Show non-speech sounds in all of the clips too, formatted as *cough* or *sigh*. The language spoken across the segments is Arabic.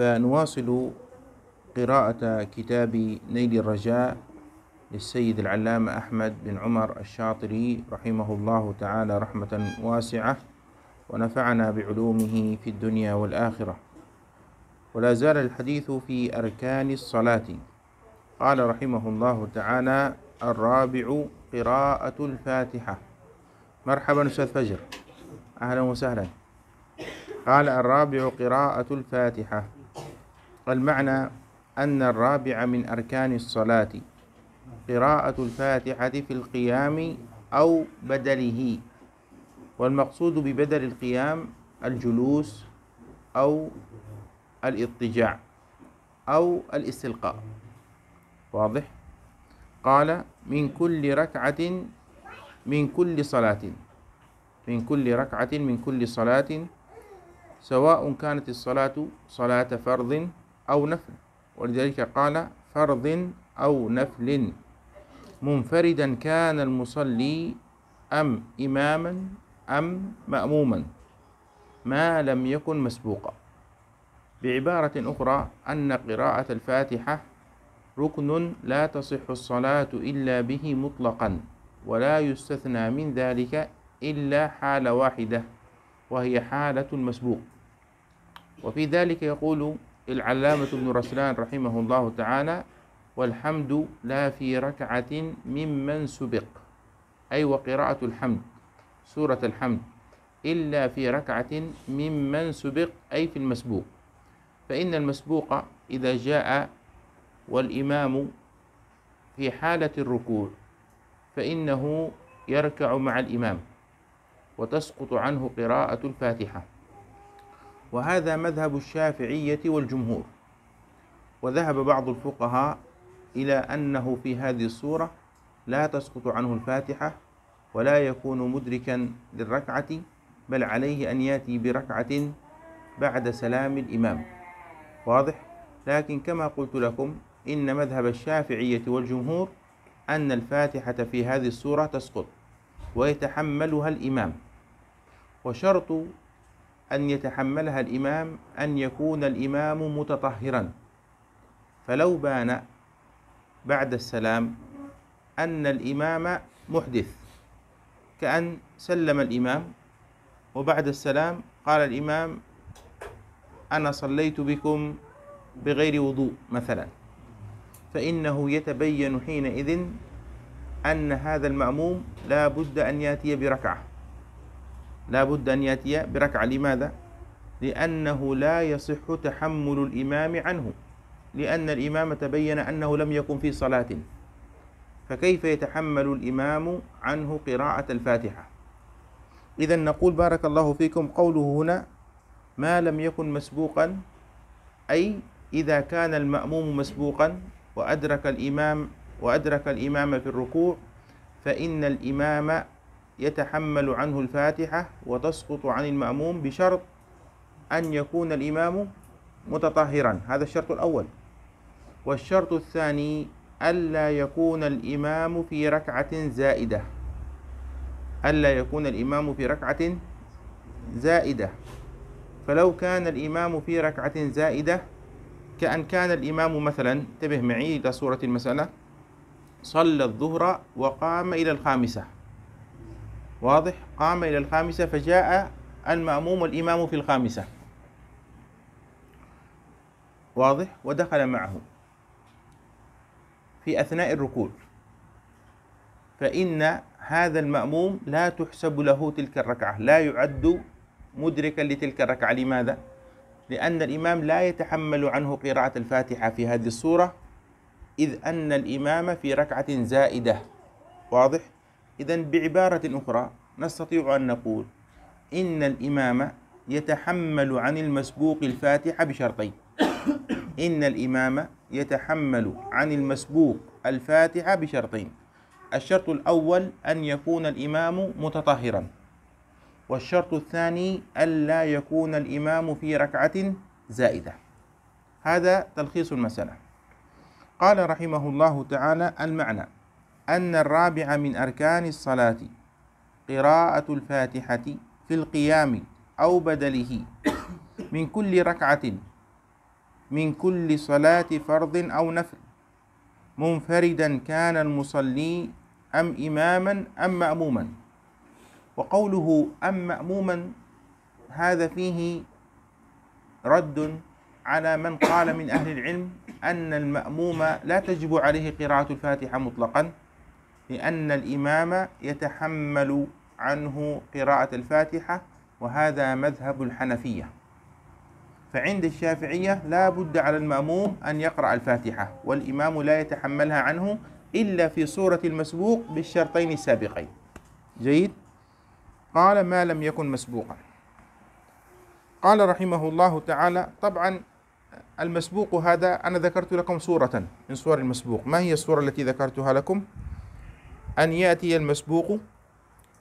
فنواصل قراءة كتاب نيل الرجاء للسيد العلامة أحمد بن عمر الشاطري رحمه الله تعالى رحمة واسعة ونفعنا بعلومه في الدنيا والآخرة ولا زال الحديث في أركان الصلاة قال رحمه الله تعالى الرابع قراءة الفاتحة مرحبا أستاذ فجر أهلا وسهلا قال الرابع قراءة الفاتحة المعنى أن الرابع من أركان الصلاة قراءة الفاتحة في القيام أو بدله والمقصود ببدل القيام الجلوس أو الاضطجاع أو الاستلقاء واضح قال من كل ركعة من كل صلاة من كل ركعة من كل صلاة سواء كانت الصلاة صلاة فرض أو نفل ولذلك قال فرض أو نفل منفردا كان المصلي أم إماما أم مأموما ما لم يكن مسبوقا بعبارة أخرى أن قراءة الفاتحة ركن لا تصح الصلاة إلا به مطلقا ولا يستثنى من ذلك إلا حالة واحدة وهي حالة المسبوق وفي ذلك يقول العلامة ابن رسلان رحمه الله تعالى والحمد لا في ركعة ممن سبق أي وقراءة الحمد سورة الحمد إلا في ركعة ممن سبق أي في المسبوق فإن المسبوق إذا جاء والإمام في حالة الركوع فإنه يركع مع الإمام وتسقط عنه قراءة الفاتحة وهذا مذهب الشافعية والجمهور وذهب بعض الفقهاء إلى أنه في هذه الصورة لا تسقط عنه الفاتحة ولا يكون مدركا للركعة بل عليه أن يأتي بركعة بعد سلام الإمام واضح؟ لكن كما قلت لكم إن مذهب الشافعية والجمهور أن الفاتحة في هذه السورة تسقط ويتحملها الإمام وشرط أن يتحملها الإمام أن يكون الإمام متطهرا فلو بان بعد السلام أن الإمام محدث كأن سلم الإمام وبعد السلام قال الإمام أنا صليت بكم بغير وضوء مثلا فإنه يتبين حينئذ أن هذا المأموم لا بد أن يأتي بركعة لا بد أن يأتي بركعة لماذا؟ لأنه لا يصح تحمل الإمام عنه لأن الإمام تبين أنه لم يكن في صلاة فكيف يتحمل الإمام عنه قراءة الفاتحة إذا نقول بارك الله فيكم قوله هنا ما لم يكن مسبوقا أي إذا كان المأموم مسبوقا وأدرك الإمام وأدرك الإمام في الركوع فإن الإمام يتحمل عنه الفاتحة وتسقط عن المأموم بشرط أن يكون الإمام متطهرا هذا الشرط الأول والشرط الثاني ألا يكون الإمام في ركعة زائدة ألا يكون الإمام في ركعة زائدة فلو كان الإمام في ركعة زائدة كأن كان الإمام مثلا انتبه معي إلى صورة المسألة صلى الظهر وقام إلى الخامسة واضح قام إلى الخامسة فجاء المأموم والإمام في الخامسة واضح ودخل معه في أثناء الركوع فإن هذا المأموم لا تحسب له تلك الركعة لا يعد مدركا لتلك الركعة لماذا؟ لأن الإمام لا يتحمل عنه قراءة الفاتحة في هذه الصورة إذ أن الإمام في ركعة زائدة واضح؟ إذا بعبارة أخرى نستطيع أن نقول إن الإمام يتحمل عن المسبوق الفاتحة بشرطين إن الإمام يتحمل عن المسبوق الفاتحة بشرطين الشرط الأول أن يكون الإمام متطهرا والشرط الثاني ألا يكون الإمام في ركعة زائدة هذا تلخيص المسألة قال رحمه الله تعالى المعنى أن الرابع من أركان الصلاة قراءة الفاتحة في القيام أو بدله من كل ركعة من كل صلاة فرض أو نفل منفردا كان المصلي أم إماما أم مأموما وقوله أم مأموما هذا فيه رد على من قال من أهل العلم أن المأموم لا تجب عليه قراءة الفاتحة مطلقا لأن الإمام يتحمل عنه قراءة الفاتحة وهذا مذهب الحنفية فعند الشافعية لا بد على المأموم أن يقرأ الفاتحة والإمام لا يتحملها عنه إلا في صورة المسبوق بالشرطين السابقين جيد قال ما لم يكن مسبوقا قال رحمه الله تعالى طبعا المسبوق هذا أنا ذكرت لكم صورة من صور المسبوق ما هي الصورة التي ذكرتها لكم؟ أن يأتي المسبوق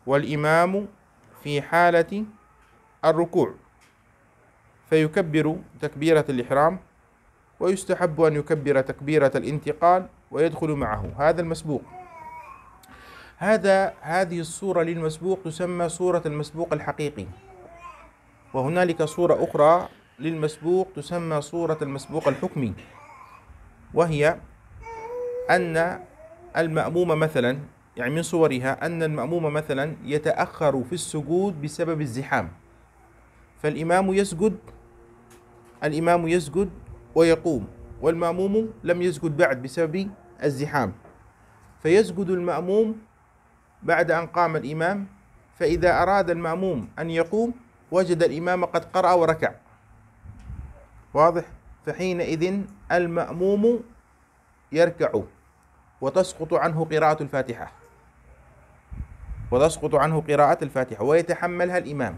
والإمام في حالة الركوع فيكبر تكبيرة الإحرام ويستحب أن يكبر تكبيرة الانتقال ويدخل معه هذا المسبوق هذا هذه الصورة للمسبوق تسمى صورة المسبوق الحقيقي وهنالك صورة أخرى للمسبوق تسمى صورة المسبوق الحكمي وهي أن المأموم مثلا يعني من صورها أن المأموم مثلا يتأخر في السجود بسبب الزحام فالإمام يسجد الإمام يسجد ويقوم والمأموم لم يسجد بعد بسبب الزحام فيسجد المأموم بعد أن قام الإمام فإذا أراد المأموم أن يقوم وجد الإمام قد قرأ وركع واضح فحينئذ المأموم يركع وتسقط عنه قراءة الفاتحة وتسقط عنه قراءة الفاتحة ويتحملها الإمام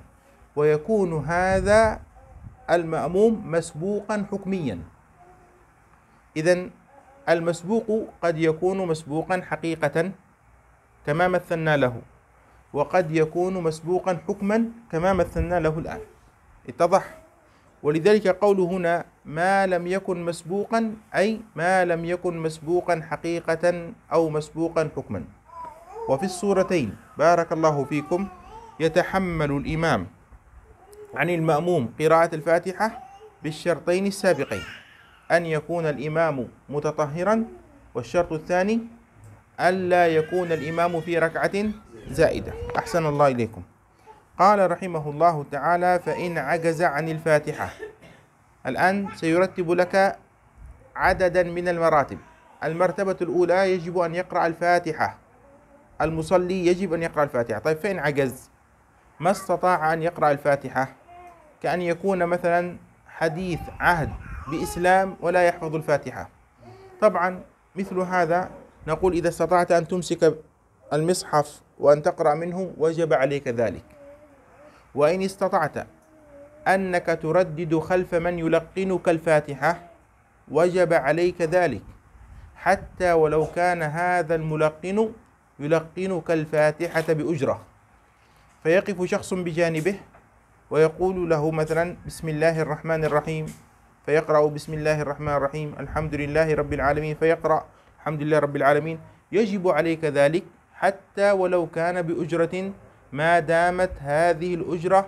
ويكون هذا المأموم مسبوقا حكميا إذا المسبوق قد يكون مسبوقا حقيقة كما مثلنا له وقد يكون مسبوقا حكما كما مثلنا له الآن اتضح ولذلك قوله هنا ما لم يكن مسبوقا أي ما لم يكن مسبوقا حقيقة أو مسبوقا حكما وفي الصورتين بارك الله فيكم يتحمل الإمام عن المأموم قراءة الفاتحة بالشرطين السابقين أن يكون الإمام متطهرا والشرط الثاني ألا يكون الإمام في ركعة زائدة أحسن الله إليكم قال رحمه الله تعالى فإن عجز عن الفاتحة الآن سيرتب لك عددا من المراتب المرتبة الأولى يجب أن يقرأ الفاتحة المصلي يجب أن يقرأ الفاتحة طيب فإن عجز ما استطاع أن يقرأ الفاتحة كأن يكون مثلا حديث عهد بإسلام ولا يحفظ الفاتحة طبعا مثل هذا نقول إذا استطعت أن تمسك المصحف وأن تقرأ منه وجب عليك ذلك وإن استطعت أنك تردد خلف من يلقنك الفاتحة وجب عليك ذلك حتى ولو كان هذا الملقن يلقنك الفاتحة بأجرة فيقف شخص بجانبه ويقول له مثلا بسم الله الرحمن الرحيم فيقرأ بسم الله الرحمن الرحيم الحمد لله رب العالمين فيقرأ الحمد لله رب العالمين يجب عليك ذلك حتى ولو كان بأجرة ما دامت هذه الأجرة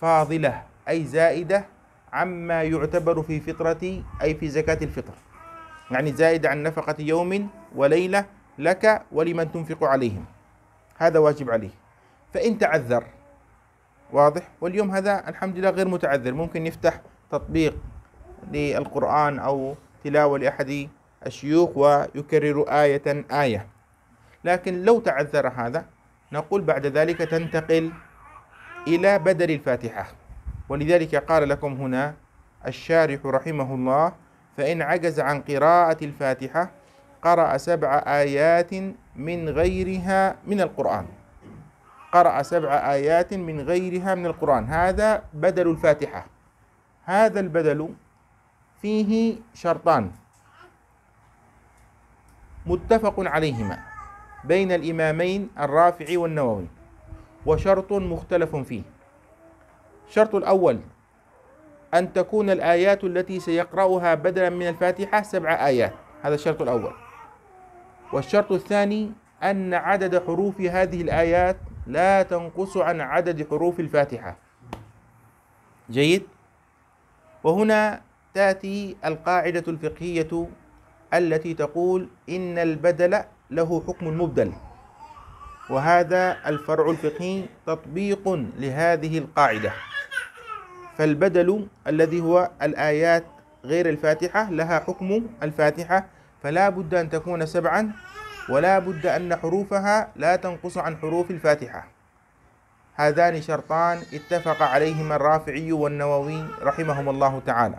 فاضلة أي زائدة عما يعتبر في فطرتي أي في زكاة الفطر يعني زائدة عن نفقة يوم وليلة لك ولمن تنفق عليهم هذا واجب عليه فإن تعذر واضح واليوم هذا الحمد لله غير متعذر ممكن يفتح تطبيق للقرآن أو تلاوة لأحد الشيوخ ويكرر آية آية لكن لو تعذر هذا نقول بعد ذلك تنتقل إلى بدل الفاتحة ولذلك قال لكم هنا الشارح رحمه الله فإن عجز عن قراءة الفاتحة قرأ سبع آيات من غيرها من القرآن قرأ سبع آيات من غيرها من القرآن هذا بدل الفاتحة هذا البدل فيه شرطان متفق عليهما بين الإمامين الرافعي والنووي وشرط مختلف فيه الشرط الأول أن تكون الآيات التي سيقرأها بدلا من الفاتحة سبع آيات هذا الشرط الأول والشرط الثاني أن عدد حروف هذه الآيات لا تنقص عن عدد حروف الفاتحة جيد وهنا تأتي القاعدة الفقهية التي تقول إن البدل له حكم المبدل وهذا الفرع الفقهي تطبيق لهذه القاعدة فالبدل الذي هو الآيات غير الفاتحة لها حكم الفاتحة فلا بد أن تكون سبعا ولا بد أن حروفها لا تنقص عن حروف الفاتحة هذان شرطان اتفق عليهما الرافعي والنووي رحمهم الله تعالى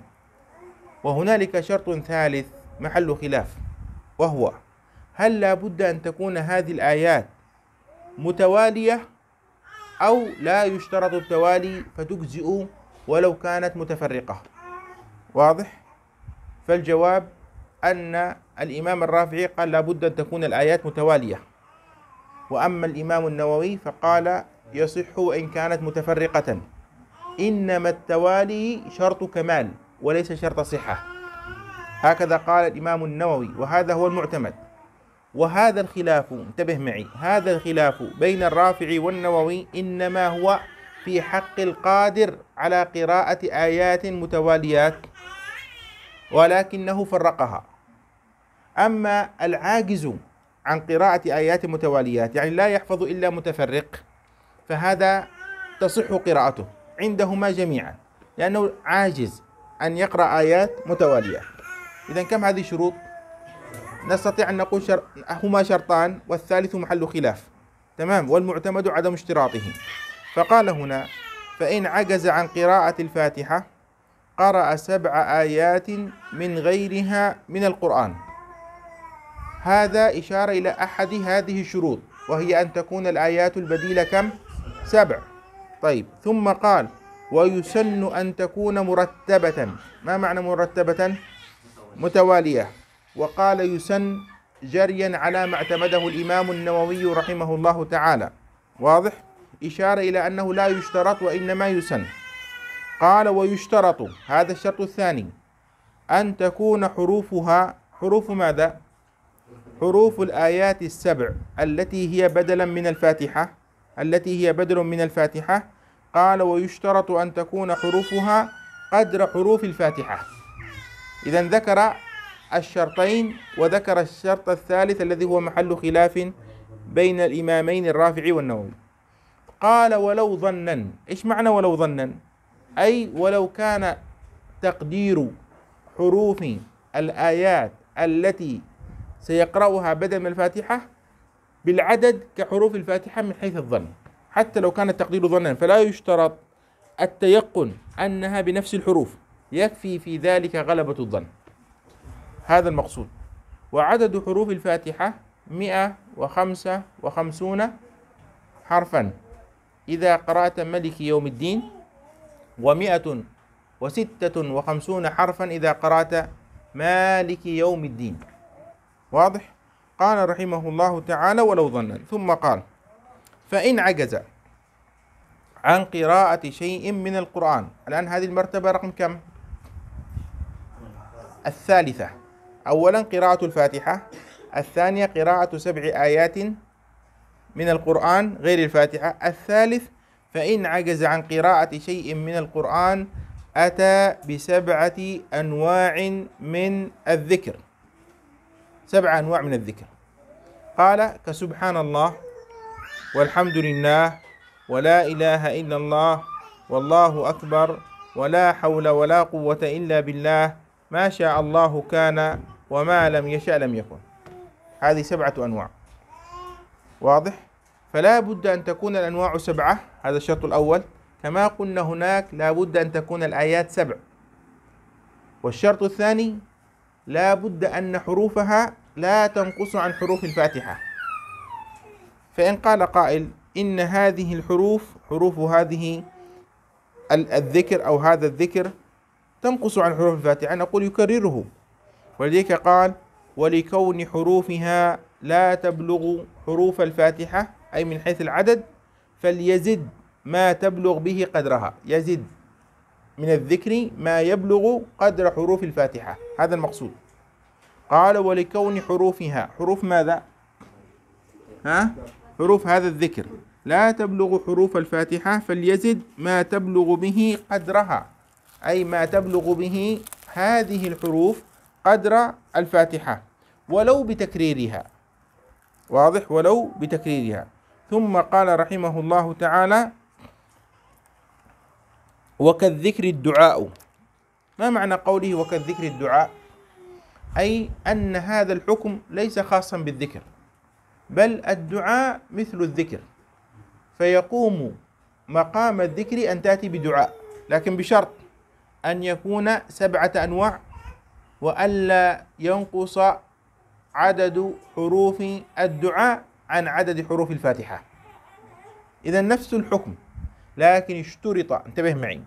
وهنالك شرط ثالث محل خلاف وهو هل لا بد أن تكون هذه الآيات متوالية أو لا يشترط التوالي فتجزئ ولو كانت متفرقة واضح؟ فالجواب أن الإمام الرافعي قال لابد أن تكون الآيات متوالية وأما الإمام النووي فقال يصح وإن كانت متفرقة إنما التوالي شرط كمال وليس شرط صحة هكذا قال الإمام النووي وهذا هو المعتمد وهذا الخلاف انتبه معي هذا الخلاف بين الرافعي والنووي إنما هو في حق القادر على قراءة آيات متواليات ولكنه فرقها أما العاجز عن قراءة آيات متواليات يعني لا يحفظ إلا متفرق فهذا تصح قراءته عندهما جميعا لأنه عاجز أن يقرأ آيات متوالية إذا كم هذه الشروط؟ نستطيع أن نقول شر... هما شرطان والثالث محل خلاف تمام والمعتمد عدم اشتراطه فقال هنا فإن عجز عن قراءة الفاتحة قرأ سبع آيات من غيرها من القرآن هذا إشارة إلى أحد هذه الشروط وهي أن تكون الآيات البديلة كم؟ سبع طيب ثم قال ويسن أن تكون مرتبة ما معنى مرتبة؟ متوالية وقال يسن جريا على ما اعتمده الإمام النووي رحمه الله تعالى واضح؟ إشارة إلى أنه لا يشترط وإنما يسن قال ويشترط هذا الشرط الثاني أن تكون حروفها حروف ماذا؟ حروف الآيات السبع التي هي بدلا من الفاتحة التي هي بدل من الفاتحة قال ويشترط أن تكون حروفها قدر حروف الفاتحة إذا ذكر الشرطين وذكر الشرط الثالث الذي هو محل خلاف بين الإمامين الرافعي والنووي قال ولو ظنا إيش معنى ولو ظنا أي ولو كان تقدير حروف الآيات التي سيقرأها بدل من الفاتحة بالعدد كحروف الفاتحة من حيث الظن حتى لو كان التقدير ظنا فلا يشترط التيقن أنها بنفس الحروف يكفي في ذلك غلبة الظن هذا المقصود وعدد حروف الفاتحة 155 حرفا إذا قرأت ملك يوم الدين ومئة وستة وخمسون حرفا إذا قرأت مالك يوم الدين واضح قال رحمه الله تعالى ولو ظنا ثم قال فإن عجز عن قراءة شيء من القرآن الآن هذه المرتبة رقم كم الثالثة أولا قراءة الفاتحة الثانية قراءة سبع آيات من القرآن غير الفاتحة الثالث فإن عجز عن قراءة شيء من القرآن أتى بسبعة أنواع من الذكر سبع أنواع من الذكر قال كسبحان الله والحمد لله ولا إله إلا الله والله أكبر ولا حول ولا قوة إلا بالله ما شاء الله كان وما لم يشأ لم يكن هذه سبعة أنواع واضح فلا بد أن تكون الأنواع سبعة هذا الشرط الأول كما قلنا هناك لا بد أن تكون الآيات سبع والشرط الثاني لا بد أن حروفها لا تنقص عن حروف الفاتحة فإن قال قائل إن هذه الحروف حروف هذه الذكر أو هذا الذكر تنقص عن حروف الفاتحة نقول يكرره ولذلك قال ولكون حروفها لا تبلغ حروف الفاتحة أي من حيث العدد فليزد ما تبلغ به قدرها يزد من الذكر ما يبلغ قدر حروف الفاتحة هذا المقصود قال ولكون حروفها حروف ماذا ها حروف هذا الذكر لا تبلغ حروف الفاتحة فليزد ما تبلغ به قدرها أي ما تبلغ به هذه الحروف قدر الفاتحة ولو بتكريرها واضح ولو بتكريرها ثم قال رحمه الله تعالى وكالذكر الدعاء ما معنى قوله وكالذكر الدعاء أي أن هذا الحكم ليس خاصا بالذكر بل الدعاء مثل الذكر فيقوم مقام الذكر أن تأتي بدعاء لكن بشرط أن يكون سبعة أنواع وألا ينقص عدد حروف الدعاء عن عدد حروف الفاتحة إذا نفس الحكم لكن اشترط انتبه معي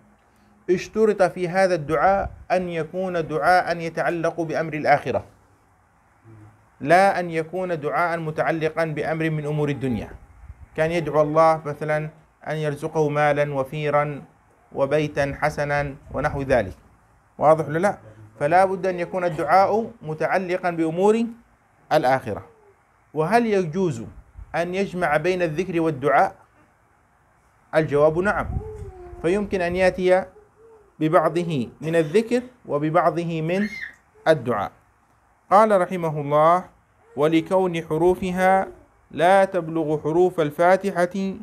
اشترط في هذا الدعاء أن يكون دعاء يتعلق بأمر الآخرة لا أن يكون دعاء متعلقا بأمر من أمور الدنيا كان يدعو الله مثلا أن يرزقه مالا وفيرا وبيتا حسنا ونحو ذلك واضح ولا لا فلا بد أن يكون الدعاء متعلقا بأمور الآخرة وهل يجوز أن يجمع بين الذكر والدعاء الجواب نعم فيمكن أن يأتي ببعضه من الذكر وببعضه من الدعاء قال رحمه الله ولكون حروفها لا تبلغ حروف الفاتحة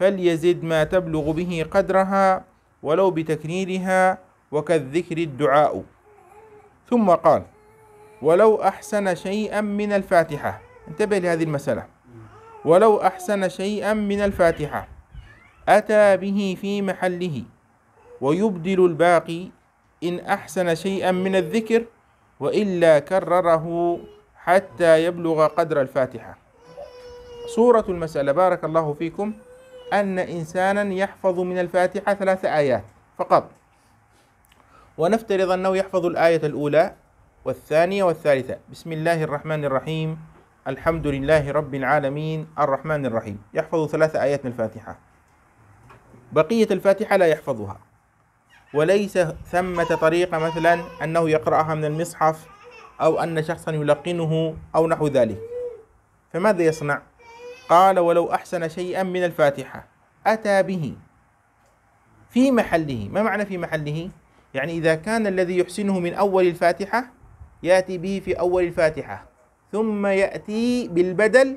فليزد ما تبلغ به قدرها ولو بتكريرها وكالذكر الدعاء ثم قال ولو أحسن شيئا من الفاتحة انتبه لهذه المسألة ولو أحسن شيئا من الفاتحة أتى به في محله ويبدل الباقي إن أحسن شيئا من الذكر وإلا كرره حتى يبلغ قدر الفاتحة صورة المسألة بارك الله فيكم أن إنسانا يحفظ من الفاتحة ثلاث آيات فقط ونفترض أنه يحفظ الآية الأولى والثانية والثالثة بسم الله الرحمن الرحيم الحمد لله رب العالمين الرحمن الرحيم يحفظ ثلاث آيات من الفاتحة بقية الفاتحة لا يحفظها وليس ثمة طريقة مثلا أنه يقرأها من المصحف أو أن شخصا يلقنه أو نحو ذلك فماذا يصنع؟ قال ولو أحسن شيئا من الفاتحة أتى به في محله ما معنى في محله؟ يعني إذا كان الذي يحسنه من أول الفاتحة يأتي به في أول الفاتحة ثم يأتي بالبدل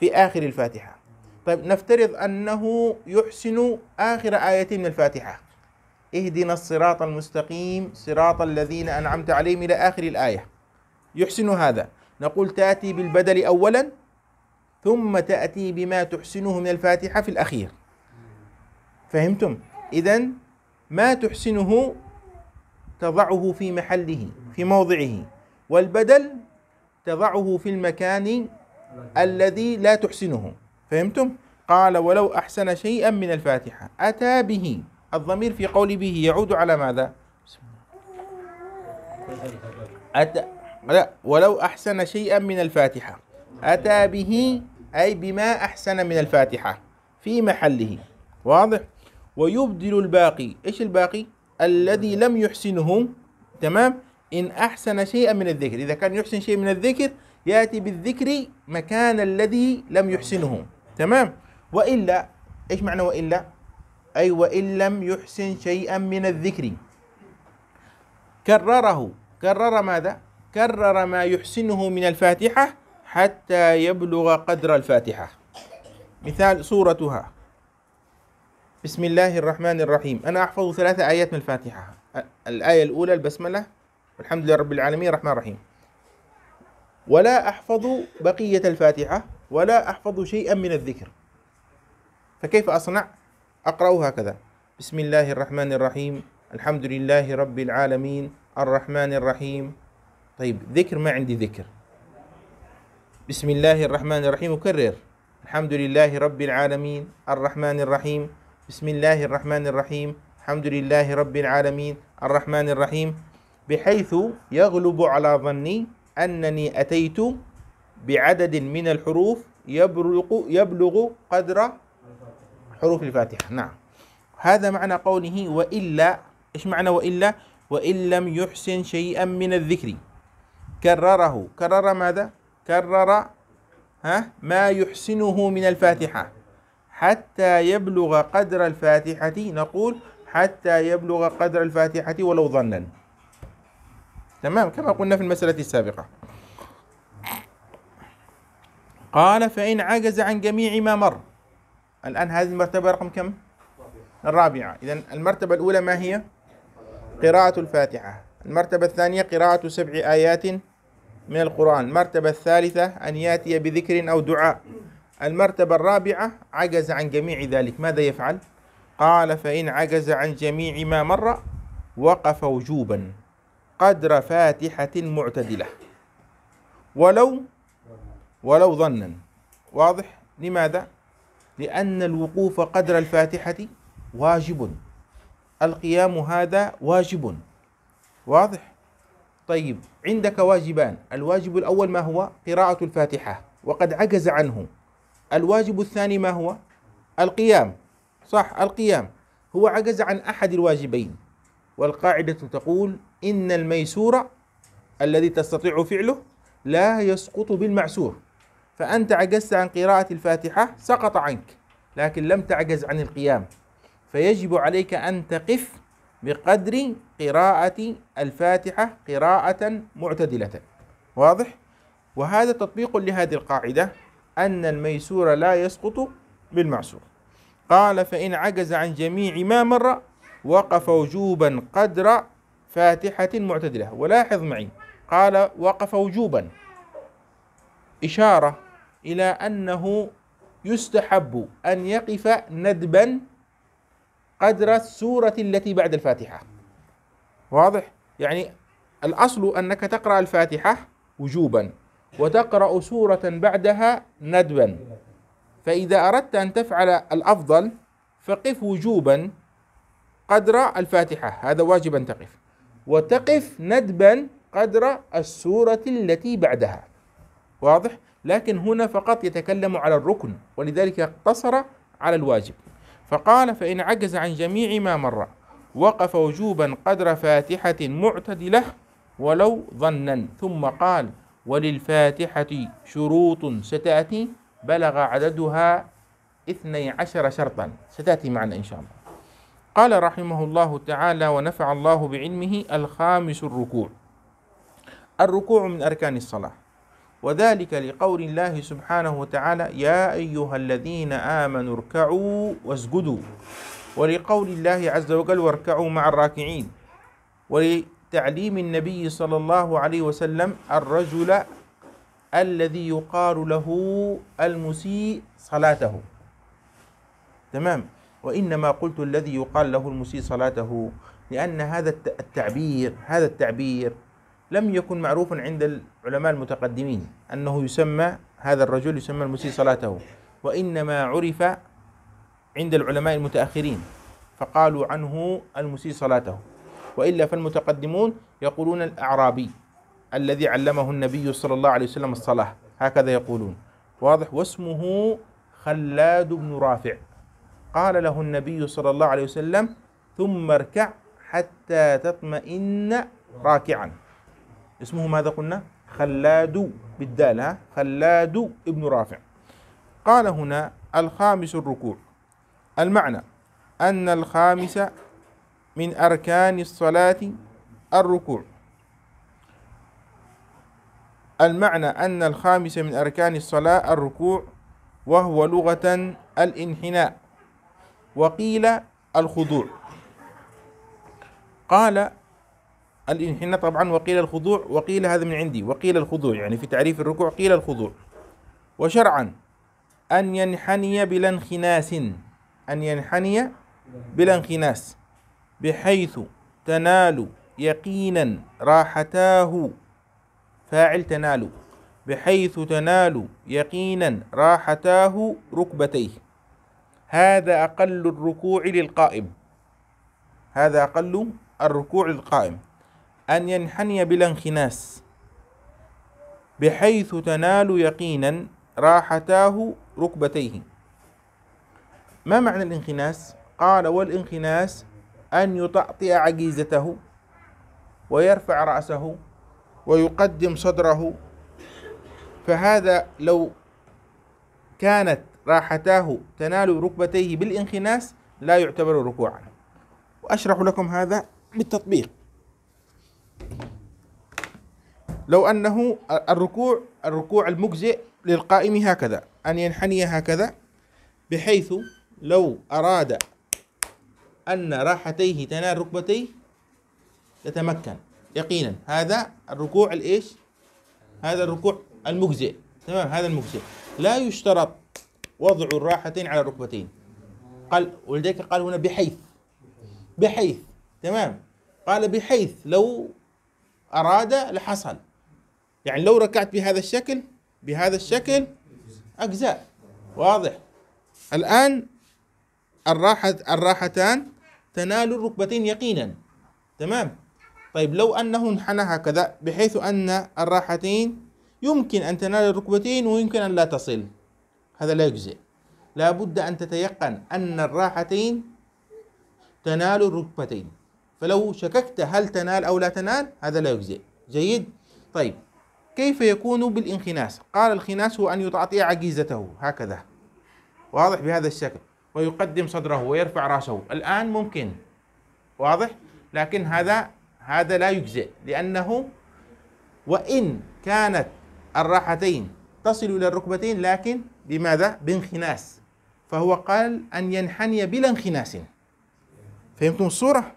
في آخر الفاتحة طيب نفترض أنه يحسن آخر آية من الفاتحة اهدنا الصراط المستقيم صراط الذين أنعمت عليهم إلى آخر الآية يحسن هذا نقول تأتي بالبدل أولا ثم تأتي بما تحسنه من الفاتحة في الأخير فهمتم؟ إذا ما تحسنه تضعه في محله في موضعه والبدل تضعه في المكان الذي لا تحسنه فهمتم؟ قال ولو أحسن شيئا من الفاتحة أتى به الضمير في قول به يعود على ماذا؟ أتى لا ولو أحسن شيئا من الفاتحة أتى به أي بما أحسن من الفاتحة في محله واضح ويبدل الباقي إيش الباقي الذي لم يحسنه تمام إن أحسن شيئا من الذكر إذا كان يحسن شيء من الذكر يأتي بالذكر مكان الذي لم يحسنه تمام والا ايش معنى والا اي وان لم يحسن شيئا من الذكر كرره كرر ماذا كرر ما يحسنه من الفاتحه حتى يبلغ قدر الفاتحه مثال سورتها بسم الله الرحمن الرحيم انا احفظ ثلاث ايات من الفاتحه الايه الاولى البسمله والحمد لله رب العالمين الرحمن الرحيم ولا احفظ بقيه الفاتحه ولا أحفظ شيئا من الذكر فكيف أصنع؟ أقرأ هكذا بسم الله الرحمن الرحيم الحمد لله رب العالمين الرحمن الرحيم طيب ذكر ما عندي ذكر بسم الله الرحمن الرحيم أكرر الحمد لله رب العالمين الرحمن الرحيم بسم الله الرحمن الرحيم الحمد لله رب العالمين الرحمن الرحيم بحيث يغلب على ظني أنني أتيت بعدد من الحروف يبلغ يبلغ قدر حروف الفاتحة نعم هذا معنى قوله وإلا إيش معنى وإلا وإن لم يحسن شيئا من الذكر كرره كرر ماذا كرر ها ما يحسنه من الفاتحة حتى يبلغ قدر الفاتحة نقول حتى يبلغ قدر الفاتحة ولو ظنا تمام كما قلنا في المسألة السابقة قال فإن عجز عن جميع ما مر الآن هذه المرتبة رقم كم؟ الرابعة إذا المرتبة الأولى ما هي؟ قراءة الفاتحة المرتبة الثانية قراءة سبع آيات من القرآن المرتبة الثالثة أن يأتي بذكر أو دعاء المرتبة الرابعة عجز عن جميع ذلك ماذا يفعل؟ قال فإن عجز عن جميع ما مر وقف وجوبا قدر فاتحة معتدلة ولو ولو ظنا واضح لماذا لأن الوقوف قدر الفاتحة واجب القيام هذا واجب واضح طيب عندك واجبان الواجب الأول ما هو قراءة الفاتحة وقد عجز عنه الواجب الثاني ما هو القيام صح القيام هو عجز عن أحد الواجبين والقاعدة تقول إن الميسور الذي تستطيع فعله لا يسقط بالمعسور فأنت عجزت عن قراءة الفاتحة سقط عنك لكن لم تعجز عن القيام فيجب عليك أن تقف بقدر قراءة الفاتحة قراءة معتدلة واضح؟ وهذا تطبيق لهذه القاعدة أن الميسور لا يسقط بالمعسور قال فإن عجز عن جميع ما مر وقف وجوبا قدر فاتحة معتدلة ولاحظ معي قال وقف وجوبا إشارة إلى أنه يستحب أن يقف ندبا قدر السورة التي بعد الفاتحة واضح؟ يعني الأصل أنك تقرأ الفاتحة وجوبا وتقرأ سورة بعدها ندبا فإذا أردت أن تفعل الأفضل فقف وجوبا قدر الفاتحة هذا واجب أن تقف وتقف ندبا قدر السورة التي بعدها واضح؟ لكن هنا فقط يتكلم على الركن ولذلك اقتصر على الواجب فقال فإن عجز عن جميع ما مر وقف وجوبا قدر فاتحة معتدلة ولو ظنا ثم قال وللفاتحة شروط ستأتي بلغ عددها اثني عشر شرطا ستأتي معنا إن شاء الله قال رحمه الله تعالى ونفع الله بعلمه الخامس الركوع الركوع من أركان الصلاة وذلك لقول الله سبحانه وتعالى يا أيها الذين آمنوا اركعوا واسجدوا ولقول الله عز وجل واركعوا مع الراكعين ولتعليم النبي صلى الله عليه وسلم الرجل الذي يقال له المسيء صلاته تمام وإنما قلت الذي يقال له المسيء صلاته لأن هذا التعبير هذا التعبير لم يكن معروفا عند العلماء المتقدمين أنه يسمى هذا الرجل يسمى المسيء صلاته وإنما عرف عند العلماء المتأخرين فقالوا عنه المسيء صلاته وإلا فالمتقدمون يقولون الأعرابي الذي علمه النبي صلى الله عليه وسلم الصلاة هكذا يقولون واضح واسمه خلاد بن رافع قال له النبي صلى الله عليه وسلم ثم اركع حتى تطمئن راكعا اسمه ماذا قلنا خلاد بالدال ها خلاد ابن رافع قال هنا الخامس الركوع المعنى أن الخامس من أركان الصلاة الركوع المعنى أن الخامس من أركان الصلاة الركوع وهو لغة الانحناء وقيل الخضوع قال الانحناء طبعا وقيل الخضوع وقيل هذا من عندي وقيل الخضوع يعني في تعريف الركوع قيل الخضوع وشرعا أن ينحني بلا انخناس أن ينحني بلا انخناس بحيث تنال يقينا راحتاه فاعل تنال بحيث تنال يقينا راحتاه ركبتيه هذا أقل الركوع للقائم هذا أقل الركوع للقائم أن ينحني بلا انخناس بحيث تنال يقينا راحتاه ركبتيه ما معنى الانخناس؟ قال والانخناس أن يطأطئ عجيزته ويرفع رأسه ويقدم صدره فهذا لو كانت راحتاه تنال ركبتيه بالانخناس لا يعتبر ركوعا وأشرح لكم هذا بالتطبيق لو أنه الركوع الركوع المجزئ للقائم هكذا أن ينحني هكذا بحيث لو أراد أن راحتيه تنال ركبتيه يتمكن يقينا هذا الركوع الإيش هذا الركوع المجزئ تمام هذا المجزئ لا يشترط وضع الراحتين على الركبتين قال ولذلك قال هنا بحيث بحيث تمام قال بحيث لو أراد لحصل يعني لو ركعت بهذا الشكل بهذا الشكل أجزاء واضح الآن الراحة الراحتان تنال الركبتين يقينا تمام طيب لو أنه انحنى هكذا بحيث أن الراحتين يمكن أن تنال الركبتين ويمكن أن لا تصل هذا لا يجزئ لابد أن تتيقن أن الراحتين تنال الركبتين فلو شككت هل تنال أو لا تنال هذا لا يجزئ جيد طيب كيف يكون بالانخناس قال الخناس هو أن يتعطي عجيزته هكذا واضح بهذا الشكل ويقدم صدره ويرفع راسه الآن ممكن واضح لكن هذا هذا لا يجزئ لأنه وإن كانت الراحتين تصل إلى الركبتين لكن بماذا؟ بانخناس فهو قال أن ينحني بلا انخناس فهمتم الصورة؟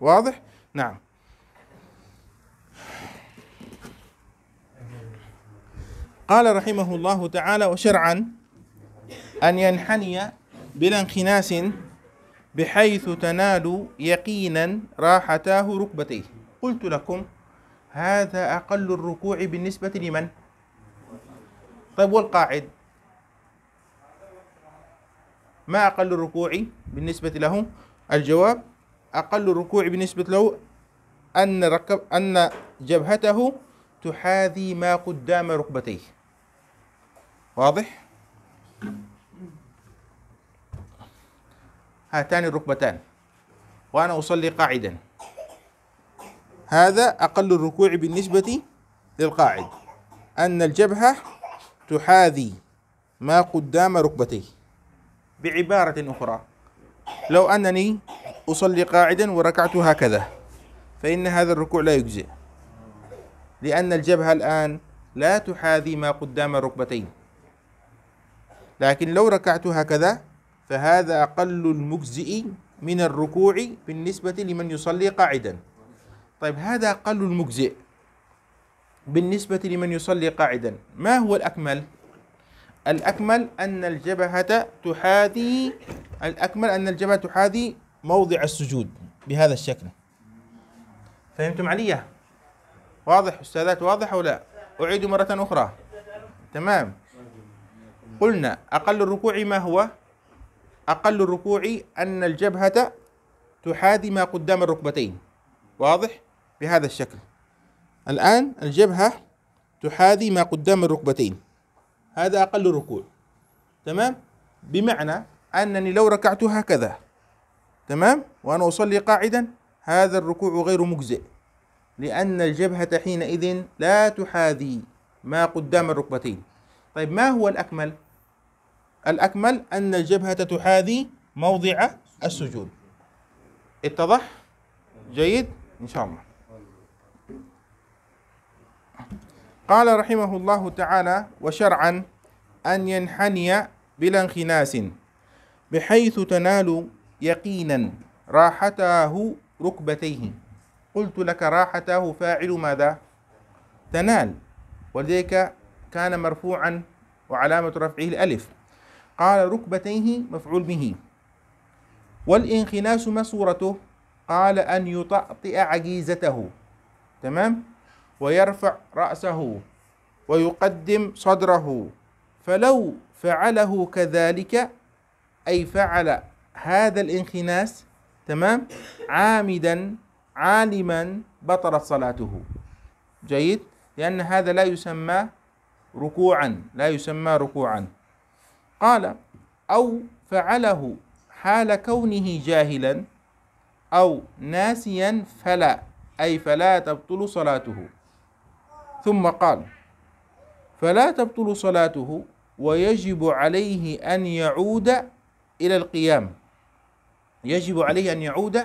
واضح؟ نعم قال رحمه الله تعالى وشرعا أن ينحني بلا انخناس بحيث تنال يقينا راحتاه ركبتيه قلت لكم هذا أقل الركوع بالنسبة لمن؟ طيب والقاعد ما أقل الركوع بالنسبة له؟ الجواب أقل الركوع بالنسبة له أن ركب أن جبهته تحاذي ما قدام ركبتيه واضح؟ هاتان الركبتان وأنا أصلي قاعدا هذا أقل الركوع بالنسبة للقاعد أن الجبهة تحاذي ما قدام ركبتيه بعبارة أخرى لو أنني أصلي قاعدا وركعت هكذا فإن هذا الركوع لا يجزئ لأن الجبهة الآن لا تحاذي ما قدام الركبتين لكن لو ركعت هكذا فهذا أقل المجزئ من الركوع بالنسبة لمن يصلي قاعدا طيب هذا أقل المجزئ بالنسبة لمن يصلي قاعدا ما هو الأكمل؟ الأكمل أن الجبهة تحاذي الأكمل أن الجبهة تحاذي موضع السجود بهذا الشكل فهمتم علي؟ واضح أستاذات واضح أو لا؟ أعيد مرة أخرى تمام قلنا أقل الركوع ما هو؟ أقل الركوع أن الجبهة تحاذي ما قدام الركبتين واضح؟ بهذا الشكل الآن الجبهة تحاذي ما قدام الركبتين هذا أقل الركوع تمام؟ بمعنى أنني لو ركعت هكذا تمام وأنا أصلي قاعدا هذا الركوع غير مجزئ لأن الجبهة حينئذ لا تحاذي ما قدام الركبتين طيب ما هو الأكمل؟ الأكمل أن الجبهة تحاذي موضع السجود اتضح؟ جيد؟ إن شاء الله قال رحمه الله تعالى وشرعا أن ينحني بلا انخناس بحيث تنال يقينا راحتاه ركبتيه قلت لك راحتاه فاعل ماذا تنال ولذلك كان مرفوعا وعلامة رفعه الألف قال ركبتيه مفعول به والانخناس ما صورته قال أن يطأطئ عجيزته تمام ويرفع رأسه ويقدم صدره فلو فعله كذلك أي فعل هذا الانخناس تمام عامدا عالما بطلت صلاته جيد لأن هذا لا يسمى ركوعا لا يسمى ركوعا قال أو فعله حال كونه جاهلا أو ناسيا فلا أي فلا تبطل صلاته ثم قال فلا تبطل صلاته ويجب عليه أن يعود إلى القيام يجب عليه أن يعود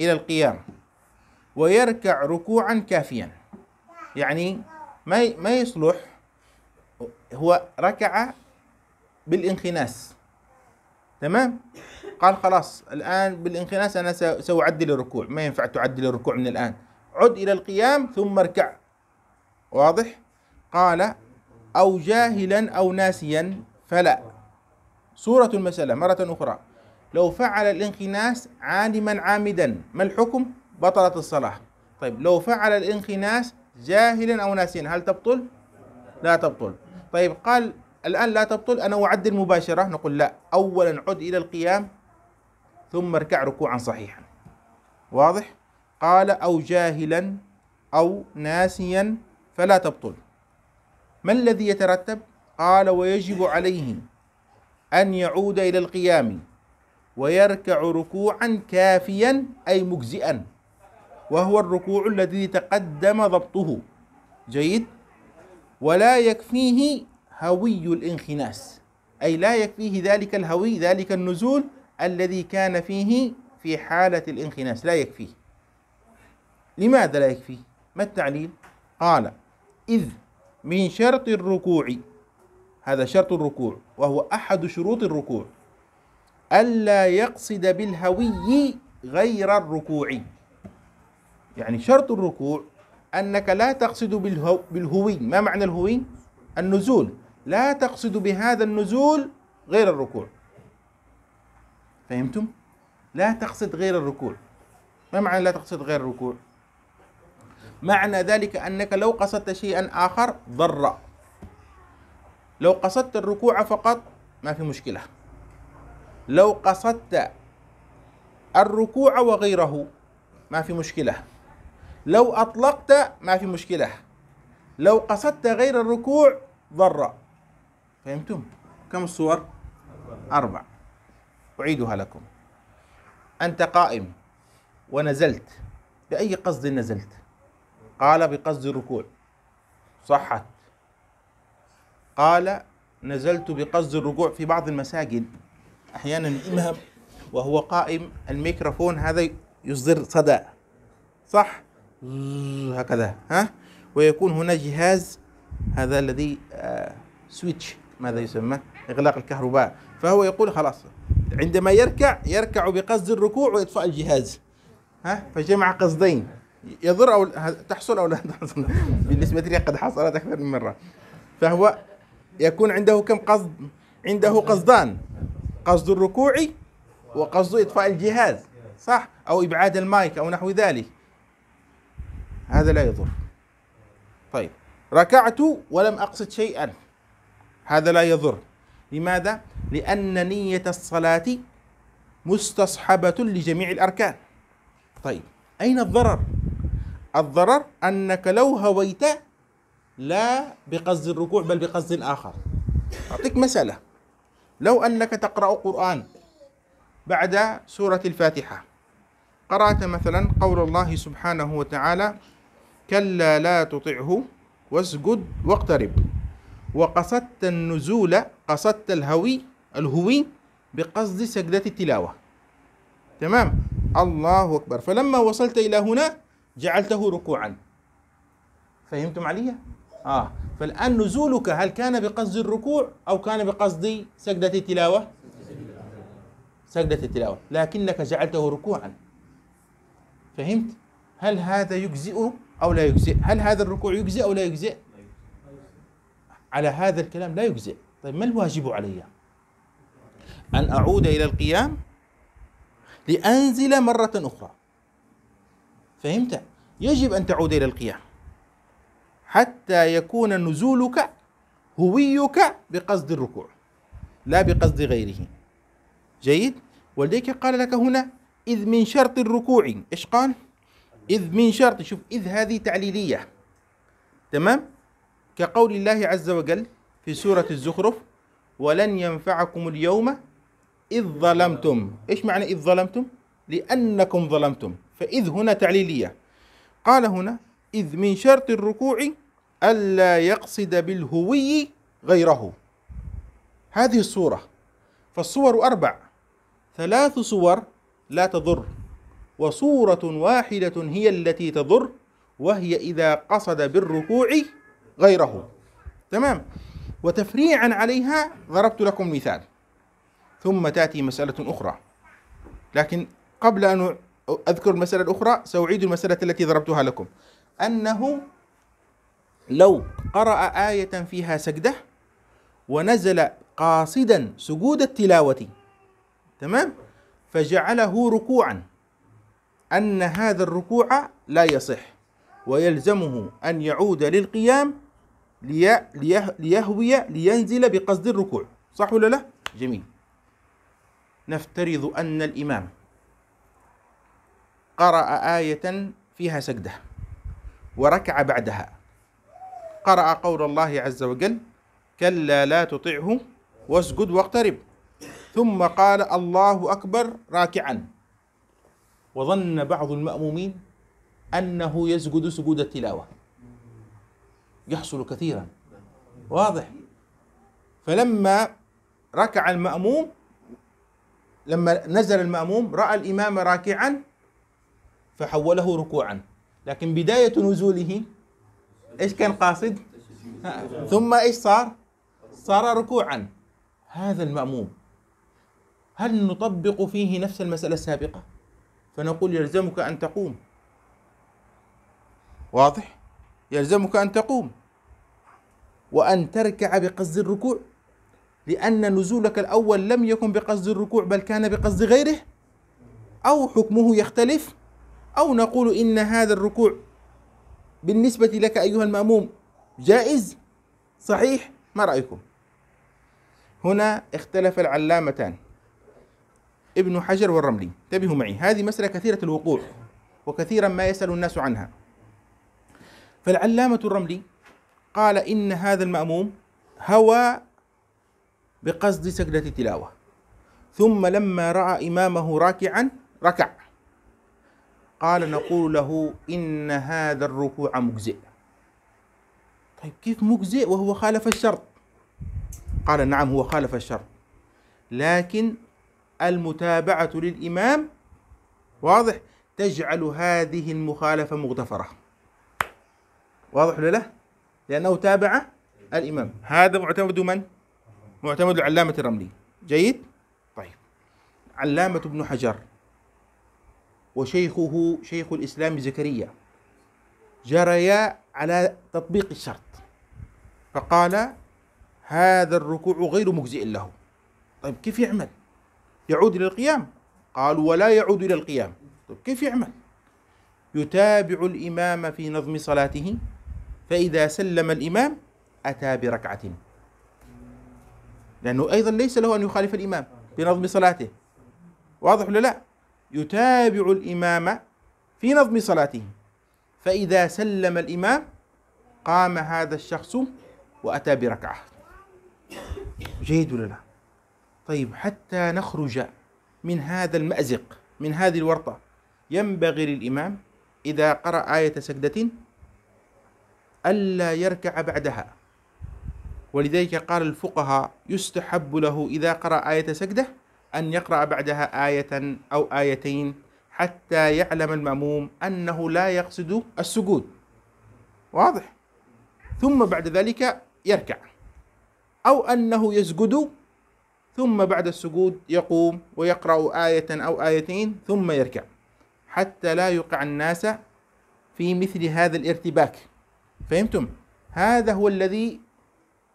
إلى القيام ويركع ركوعا كافيا يعني ما ما يصلح هو ركع بالانخناس تمام قال خلاص الآن بالانخناس أنا سأعدل الركوع ما ينفع تعدل الركوع من الآن عد إلى القيام ثم اركع واضح قال أو جاهلا أو ناسيا فلا صورة المسألة مرة أخرى لو فعل الانخناس عالما عامدا ما الحكم بطلت الصلاة طيب لو فعل الانخناس جاهلا أو ناسيا هل تبطل لا تبطل طيب قال الآن لا تبطل أنا أعدل مباشرة نقول لا أولا عد إلى القيام ثم اركع ركوعا صحيحا واضح قال أو جاهلا أو ناسيا فلا تبطل ما الذي يترتب قال ويجب عليه أن يعود إلى القيام ويركع ركوعا كافيا أي مجزئا وهو الركوع الذي تقدم ضبطه جيد ولا يكفيه هوي الانخناس أي لا يكفيه ذلك الهوي ذلك النزول الذي كان فيه في حالة الانخناس لا يكفيه لماذا لا يكفيه ما التعليل قال إذ من شرط الركوع هذا شرط الركوع وهو أحد شروط الركوع ألا يقصد بالهوي غير الركوع يعني شرط الركوع أنك لا تقصد بالهو بالهوي ما معنى الهوي؟ النزول لا تقصد بهذا النزول غير الركوع فهمتم؟ لا تقصد غير الركوع ما معنى لا تقصد غير الركوع؟ معنى ذلك أنك لو قصدت شيئا آخر ضر لو قصدت الركوع فقط ما في مشكلة لو قصدت الركوع وغيره ما في مشكلة لو أطلقت ما في مشكلة لو قصدت غير الركوع ضر فهمتم؟ كم الصور؟ أربع أعيدها لكم أنت قائم ونزلت بأي قصد نزلت؟ قال بقصد الركوع صحت قال نزلت بقصد الركوع في بعض المساجد احيانا يمهم وهو قائم الميكروفون هذا يصدر صدى صح هكذا ها ويكون هنا جهاز هذا الذي سويتش آه، ماذا يسمى اغلاق الكهرباء فهو يقول خلاص عندما يركع يركع بقصد الركوع ويطفى الجهاز ها فجمع قصدين يضر او تحصل او لا تحصل *laughs* بالنسبه لي قد حصلت اكثر من مره فهو يكون عنده كم قصد عنده قصدان قصد الركوع وقصد إطفاء الجهاز صح أو إبعاد المايك أو نحو ذلك هذا لا يضر طيب ركعت ولم أقصد شيئا هذا لا يضر لماذا؟ لأن نية الصلاة مستصحبة لجميع الأركان طيب أين الضرر؟ الضرر أنك لو هويت لا بقصد الركوع بل بقصد آخر أعطيك مسألة لو أنك تقرأ قرآن بعد سورة الفاتحة قرأت مثلا قول الله سبحانه وتعالى كلا لا تطعه واسجد واقترب وقصدت النزول قصدت الهوي الهوي بقصد سجدة التلاوة تمام الله أكبر فلما وصلت إلى هنا جعلته ركوعا فهمتم علي؟ آه فالآن نزولك هل كان بقصد الركوع أو كان بقصد سجدة التلاوة سجدة التلاوة لكنك جعلته ركوعا فهمت هل هذا يجزئ أو لا يجزئ هل هذا الركوع يجزئ أو لا يجزئ على هذا الكلام لا يجزئ طيب ما الواجب علي أن أعود إلى القيام لأنزل مرة أخرى فهمت يجب أن تعود إلى القيام حتى يكون نزولك هويك بقصد الركوع لا بقصد غيره جيد ولذلك قال لك هنا إذ من شرط الركوع إيش قال إذ من شرط شوف إذ هذه تعليلية تمام كقول الله عز وجل في سورة الزخرف ولن ينفعكم اليوم إذ ظلمتم إيش معنى إذ ظلمتم لأنكم ظلمتم فإذ هنا تعليلية قال هنا إذ من شرط الركوع ألا يقصد بالهوي غيره هذه الصورة فالصور أربع ثلاث صور لا تضر وصورة واحدة هي التي تضر وهي إذا قصد بالركوع غيره تمام وتفريعا عليها ضربت لكم مثال ثم تأتي مسألة أخرى لكن قبل أن أذكر المسألة الأخرى سأعيد المسألة التي ضربتها لكم أنه لو قرأ آية فيها سجدة ونزل قاصدا سجود التلاوة تمام فجعله ركوعا أن هذا الركوع لا يصح ويلزمه أن يعود للقيام ليهوي لينزل بقصد الركوع صح ولا لا؟ جميل نفترض أن الإمام قرأ آية فيها سجدة وركع بعدها قرأ قول الله عز وجل كلا لا تطعه واسجد واقترب ثم قال الله أكبر راكعا وظن بعض المأمومين أنه يسجد سجود التلاوة يحصل كثيرا واضح فلما ركع المأموم لما نزل المأموم رأى الإمام راكعا فحوله ركوعا لكن بداية نزوله ايش كان قاصد؟ ثم ايش صار؟ صار ركوعا هذا المأموم هل نطبق فيه نفس المسألة السابقة؟ فنقول يلزمك أن تقوم واضح؟ يلزمك أن تقوم وأن تركع بقصد الركوع لأن نزولك الأول لم يكن بقصد الركوع بل كان بقصد غيره أو حكمه يختلف أو نقول إن هذا الركوع بالنسبة لك أيها المأموم جائز صحيح ما رأيكم هنا اختلف العلامتان ابن حجر والرملي انتبهوا معي هذه مسألة كثيرة الوقوع وكثيرا ما يسأل الناس عنها فالعلامة الرملي قال إن هذا المأموم هوى بقصد سجدة التلاوة ثم لما رأى إمامه راكعا ركع قال نقول له إن هذا الركوع مجزئ طيب كيف مجزئ وهو خالف الشرط قال نعم هو خالف الشرط لكن المتابعة للإمام واضح تجعل هذه المخالفة مغتفرة واضح ولا لا؟ لأنه تابع الإمام هذا معتمد من؟ معتمد العلامة الرملي جيد؟ طيب علامة ابن حجر وشيخه شيخ الإسلام زكريا جريا على تطبيق الشرط فقال هذا الركوع غير مجزئ له طيب كيف يعمل يعود إلى القيام قال ولا يعود إلى القيام طيب كيف يعمل يتابع الإمام في نظم صلاته فإذا سلم الإمام أتى بركعة لأنه أيضا ليس له أن يخالف الإمام في نظم صلاته واضح ولا لا يتابع الإمام في نظم صلاته فإذا سلم الإمام قام هذا الشخص وأتى بركعة جيد ولا لا طيب حتى نخرج من هذا المأزق من هذه الورطة ينبغي للإمام إذا قرأ آية سجدة ألا يركع بعدها ولذلك قال الفقهاء يستحب له إذا قرأ آية سجدة أن يقرأ بعدها آية أو آيتين حتى يعلم المأموم أنه لا يقصد السجود واضح ثم بعد ذلك يركع أو أنه يسجد ثم بعد السجود يقوم ويقرأ آية أو آيتين ثم يركع حتى لا يقع الناس في مثل هذا الارتباك فهمتم؟ هذا هو الذي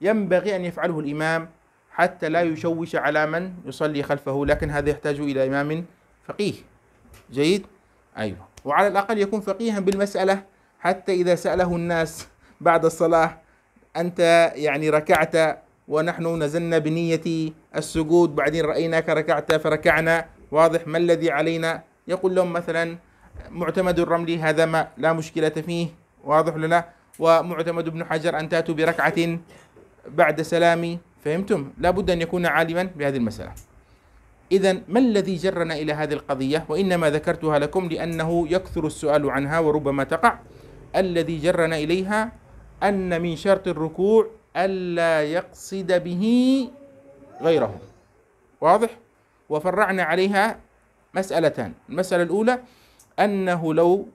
ينبغي أن يفعله الإمام حتى لا يشوش على من يصلي خلفه لكن هذا يحتاج إلى إمام فقيه جيد أيوه وعلى الأقل يكون فقيها بالمسألة حتى إذا سأله الناس بعد الصلاة أنت يعني ركعت ونحن نزلنا بنية السجود بعدين رأيناك ركعت فركعنا واضح ما الذي علينا يقول لهم مثلا معتمد الرملي هذا ما لا مشكلة فيه واضح لنا ومعتمد ابن حجر أن تأتوا بركعة بعد سلام فهمتم لا بد أن يكون عالما بهذه المسألة إذا ما الذي جرنا إلى هذه القضية وإنما ذكرتها لكم لأنه يكثر السؤال عنها وربما تقع الذي جرنا إليها أن من شرط الركوع ألا يقصد به غيره واضح وفرعنا عليها مسألتان المسألة الأولى أنه لو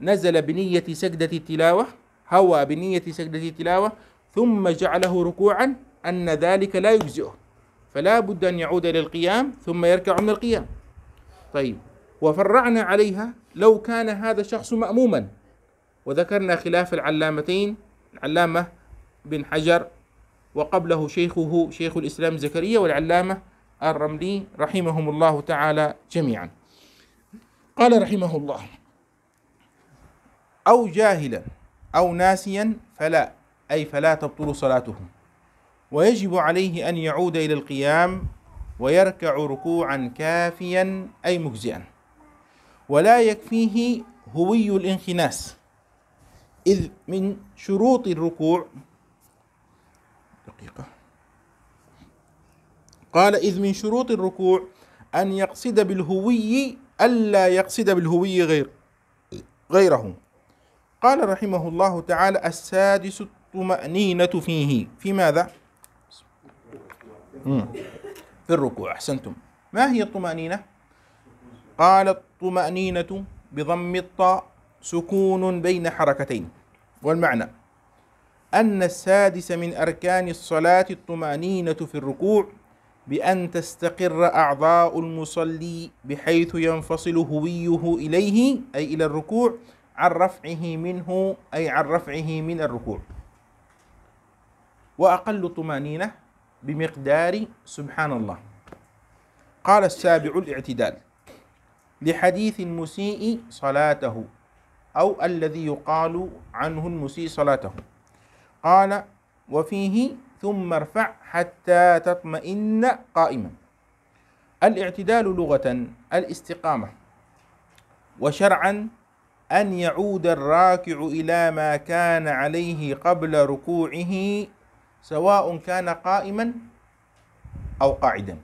نزل بنية سجدة التلاوة هوى بنية سجدة التلاوة ثم جعله ركوعا أن ذلك لا يجزئه فلا بد أن يعود للقيام ثم يركع من القيام طيب وفرعنا عليها لو كان هذا الشخص مأموما وذكرنا خلاف العلامتين العلامة بن حجر وقبله شيخه شيخ الإسلام زكريا والعلامة الرملي رحمهم الله تعالى جميعا قال رحمه الله أو جاهلا أو ناسيا فلا أي فلا تبطل صلاته ويجب عليه أن يعود إلى القيام ويركع ركوعا كافيا أي مجزئا ولا يكفيه هوي الانخناس إذ من شروط الركوع دقيقة قال إذ من شروط الركوع أن يقصد بالهوي ألا يقصد بالهوي غير غيره قال رحمه الله تعالى السادس الطمأنينة فيه في ماذا؟ في الركوع أحسنتم ما هي الطمأنينة؟ قال الطمأنينة بضم الطاء سكون بين حركتين والمعنى أن السادس من أركان الصلاة الطمأنينة في الركوع بأن تستقر أعضاء المصلي بحيث ينفصل هويه إليه أي إلى الركوع عن رفعه منه أي عن رفعه من الركوع وأقل طمأنينة بمقدار سبحان الله قال السابع الاعتدال لحديث المسيء صلاته أو الذي يقال عنه المسيء صلاته قال وفيه ثم ارفع حتى تطمئن قائما الاعتدال لغة الاستقامة وشرعا أن يعود الراكع إلى ما كان عليه قبل ركوعه سواء كان قائما أو قاعدا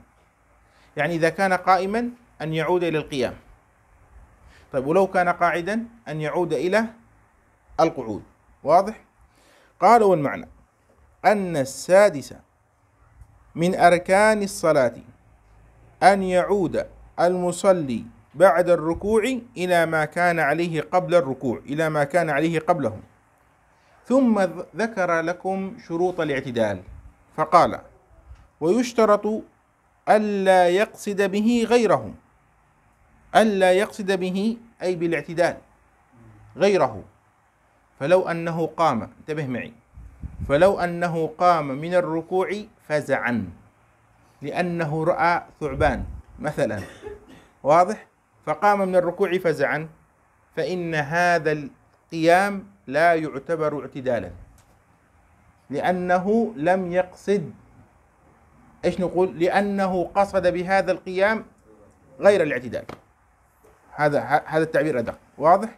يعني إذا كان قائما أن يعود إلى القيام طيب ولو كان قاعدا أن يعود إلى القعود واضح؟ قالوا والمعنى أن السادس من أركان الصلاة أن يعود المصلي بعد الركوع إلى ما كان عليه قبل الركوع إلى ما كان عليه قبله ثم ذكر لكم شروط الاعتدال فقال ويشترط ألا يقصد به غيره ألا يقصد به أي بالاعتدال غيره فلو أنه قام انتبه معي فلو أنه قام من الركوع فزعا لأنه رأى ثعبان مثلا واضح فقام من الركوع فزعا فإن هذا القيام لا يعتبر اعتدالا لأنه لم يقصد ايش نقول لأنه قصد بهذا القيام غير الاعتدال هذا هذا التعبير أدق واضح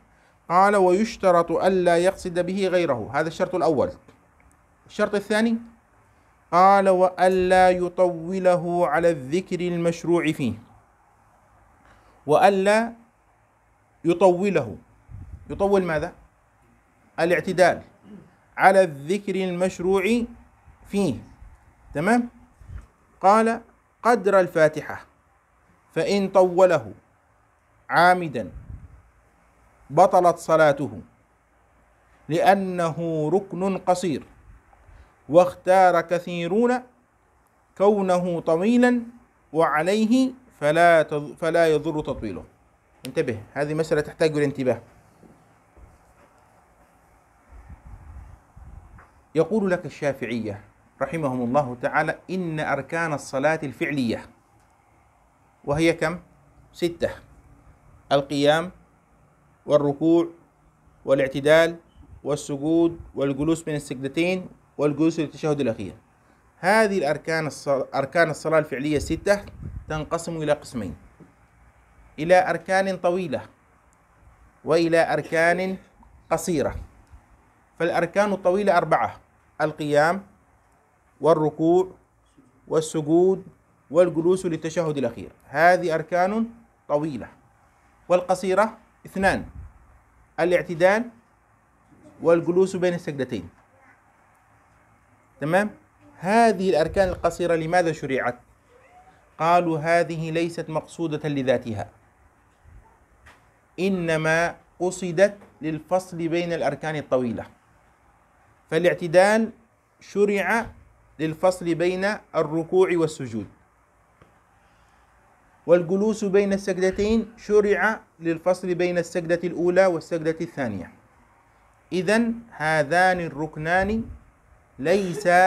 قال ويشترط ألا يقصد به غيره هذا الشرط الأول الشرط الثاني قال وألا يطوله على الذكر المشروع فيه وألا يطوله يطول ماذا الاعتدال على الذكر المشروع فيه تمام قال قدر الفاتحة فإن طوله عامدا بطلت صلاته لأنه ركن قصير واختار كثيرون كونه طويلا وعليه فلا فلا يضر تطويله انتبه هذه مسألة تحتاج الانتباه يقول لك الشافعية رحمهم الله تعالى إن أركان الصلاة الفعلية وهي كم؟ ستة القيام والركوع والاعتدال والسجود والجلوس بين السجدتين والجلوس للتشهد الأخير هذه الأركان الصلاة أركان الصلاة الفعلية الستة تنقسم إلى قسمين إلى أركان طويلة وإلى أركان قصيرة فالأركان الطويلة أربعة القيام والركوع والسجود والجلوس للتشهد الأخير هذه أركان طويلة والقصيرة اثنان الاعتدال والجلوس بين السجدتين تمام هذه الأركان القصيرة لماذا شرعت قالوا هذه ليست مقصودة لذاتها إنما قصدت للفصل بين الأركان الطويلة فالاعتدال شرع للفصل بين الركوع والسجود والجلوس بين السجدتين شرع للفصل بين السجدة الأولى والسجدة الثانية إذا هذان الركنان ليسا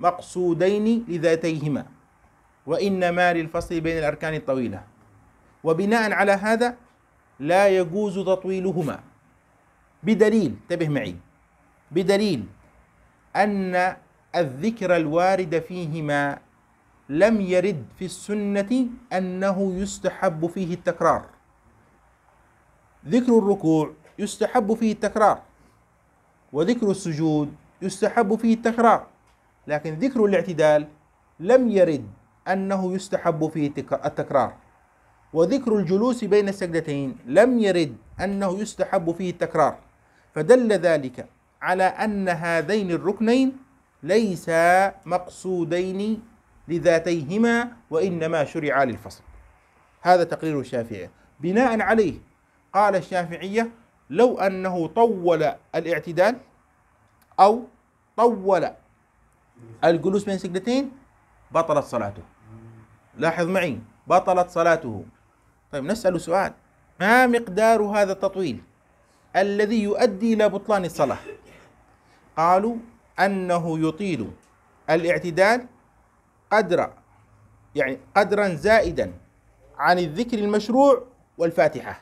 مقصودين لذاتيهما وإنما للفصل بين الأركان الطويلة وبناء على هذا لا يجوز تطويلهما بدليل انتبه معي بدليل أن الذكر الوارد فيهما لم يرد في السنة أنه يستحب فيه التكرار ذكر الركوع يستحب فيه التكرار وذكر السجود يستحب فيه التكرار لكن ذكر الاعتدال لم يرد أنه يستحب فيه التكرار وذكر الجلوس بين السجدتين لم يرد أنه يستحب فيه التكرار فدل ذلك على أن هذين الركنين ليسا مقصودين لذاتيهما وإنما شرعا للفصل هذا تقرير الشافعية بناء عليه قال الشافعية لو أنه طول الاعتدال أو طول الجلوس بين سجدتين بطلت صلاته لاحظ معي بطلت صلاته طيب نسأل سؤال ما مقدار هذا التطويل الذي يؤدي إلى بطلان الصلاة قالوا أنه يطيل الاعتدال قدر يعني قدرا زائدا عن الذكر المشروع والفاتحة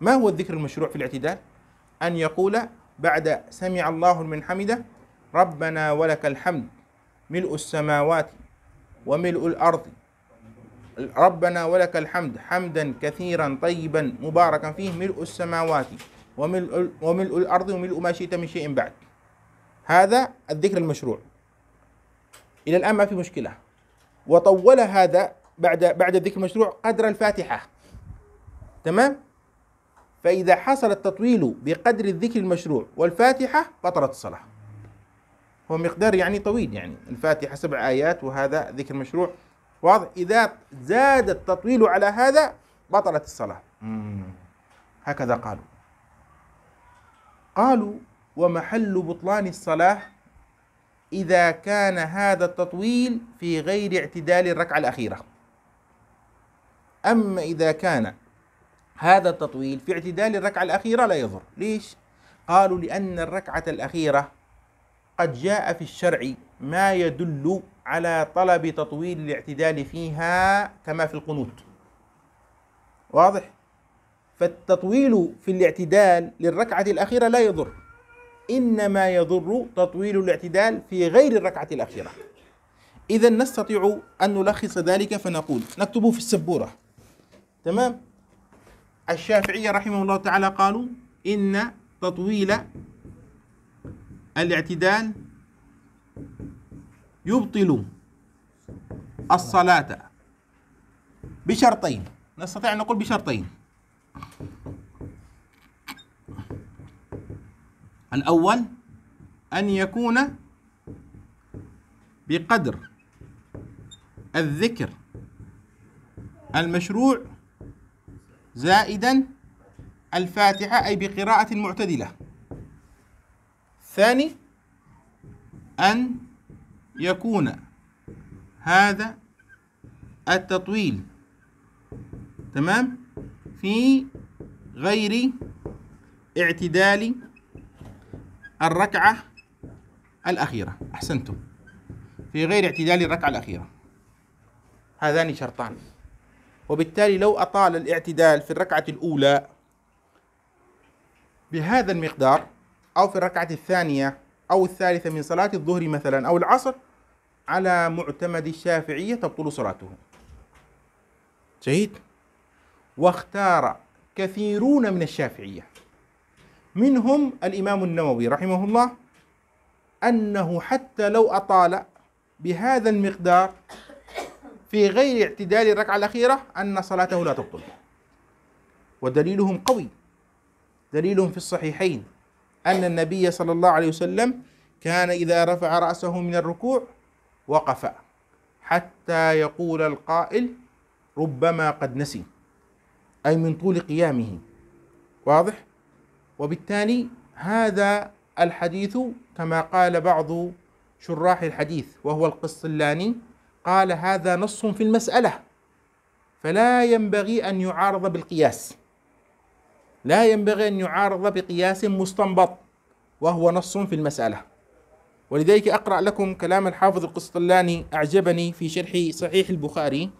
ما هو الذكر المشروع في الاعتدال؟ أن يقول بعد سمع الله من حمده ربنا ولك الحمد ملء السماوات وملء الأرض ربنا ولك الحمد حمدا كثيرا طيبا مباركا فيه ملء السماوات وملء, وملء الأرض وملء ما شئت من شيء بعد هذا الذكر المشروع إلى الآن ما في مشكلة وطول هذا بعد بعد الذكر المشروع قدر الفاتحة تمام فإذا حصل التطويل بقدر الذكر المشروع والفاتحة بطلت الصلاة هو مقدار يعني طويل يعني الفاتحة سبع آيات وهذا ذكر مشروع واضح إذا زاد التطويل على هذا بطلت الصلاة هكذا قالوا قالوا ومحل بطلان الصلاة إذا كان هذا التطويل في غير اعتدال الركعة الأخيرة أما إذا كان هذا التطويل في اعتدال الركعة الأخيرة لا يضر ليش؟ قالوا لأن الركعة الأخيرة قد جاء في الشرع ما يدل على طلب تطويل الاعتدال فيها كما في القنوت واضح؟ فالتطويل في الاعتدال للركعة الأخيرة لا يضر إنما يضر تطويل الاعتدال في غير الركعة الأخيرة إذا نستطيع أن نلخص ذلك فنقول نكتبه في السبورة تمام الشافعية رحمه الله تعالى قالوا إن تطويل الاعتدال يبطل الصلاة بشرطين نستطيع أن نقول بشرطين الأول أن يكون بقدر الذكر المشروع زائدا الفاتحة أي بقراءة معتدلة الثاني أن يكون هذا التطويل تمام في غير اعتدال الركعة الأخيرة أحسنتم في غير اعتدال الركعة الأخيرة هذان شرطان وبالتالي لو أطال الاعتدال في الركعة الأولى بهذا المقدار أو في الركعة الثانية أو الثالثة من صلاة الظهر مثلا أو العصر على معتمد الشافعية تبطل صلاته جيد واختار كثيرون من الشافعية منهم الإمام النووي رحمه الله أنه حتى لو أطال بهذا المقدار في غير اعتدال الركعة الأخيرة أن صلاته لا تبطل ودليلهم قوي دليلهم في الصحيحين أن النبي صلى الله عليه وسلم كان إذا رفع رأسه من الركوع وقف حتى يقول القائل ربما قد نسي أي من طول قيامه واضح وبالتالي هذا الحديث كما قال بعض شراح الحديث وهو القسطلاني قال هذا نص في المسألة فلا ينبغي أن يعارض بالقياس لا ينبغي أن يعارض بقياس مستنبط وهو نص في المسألة ولذلك أقرأ لكم كلام الحافظ القسطلاني أعجبني في شرح صحيح البخاري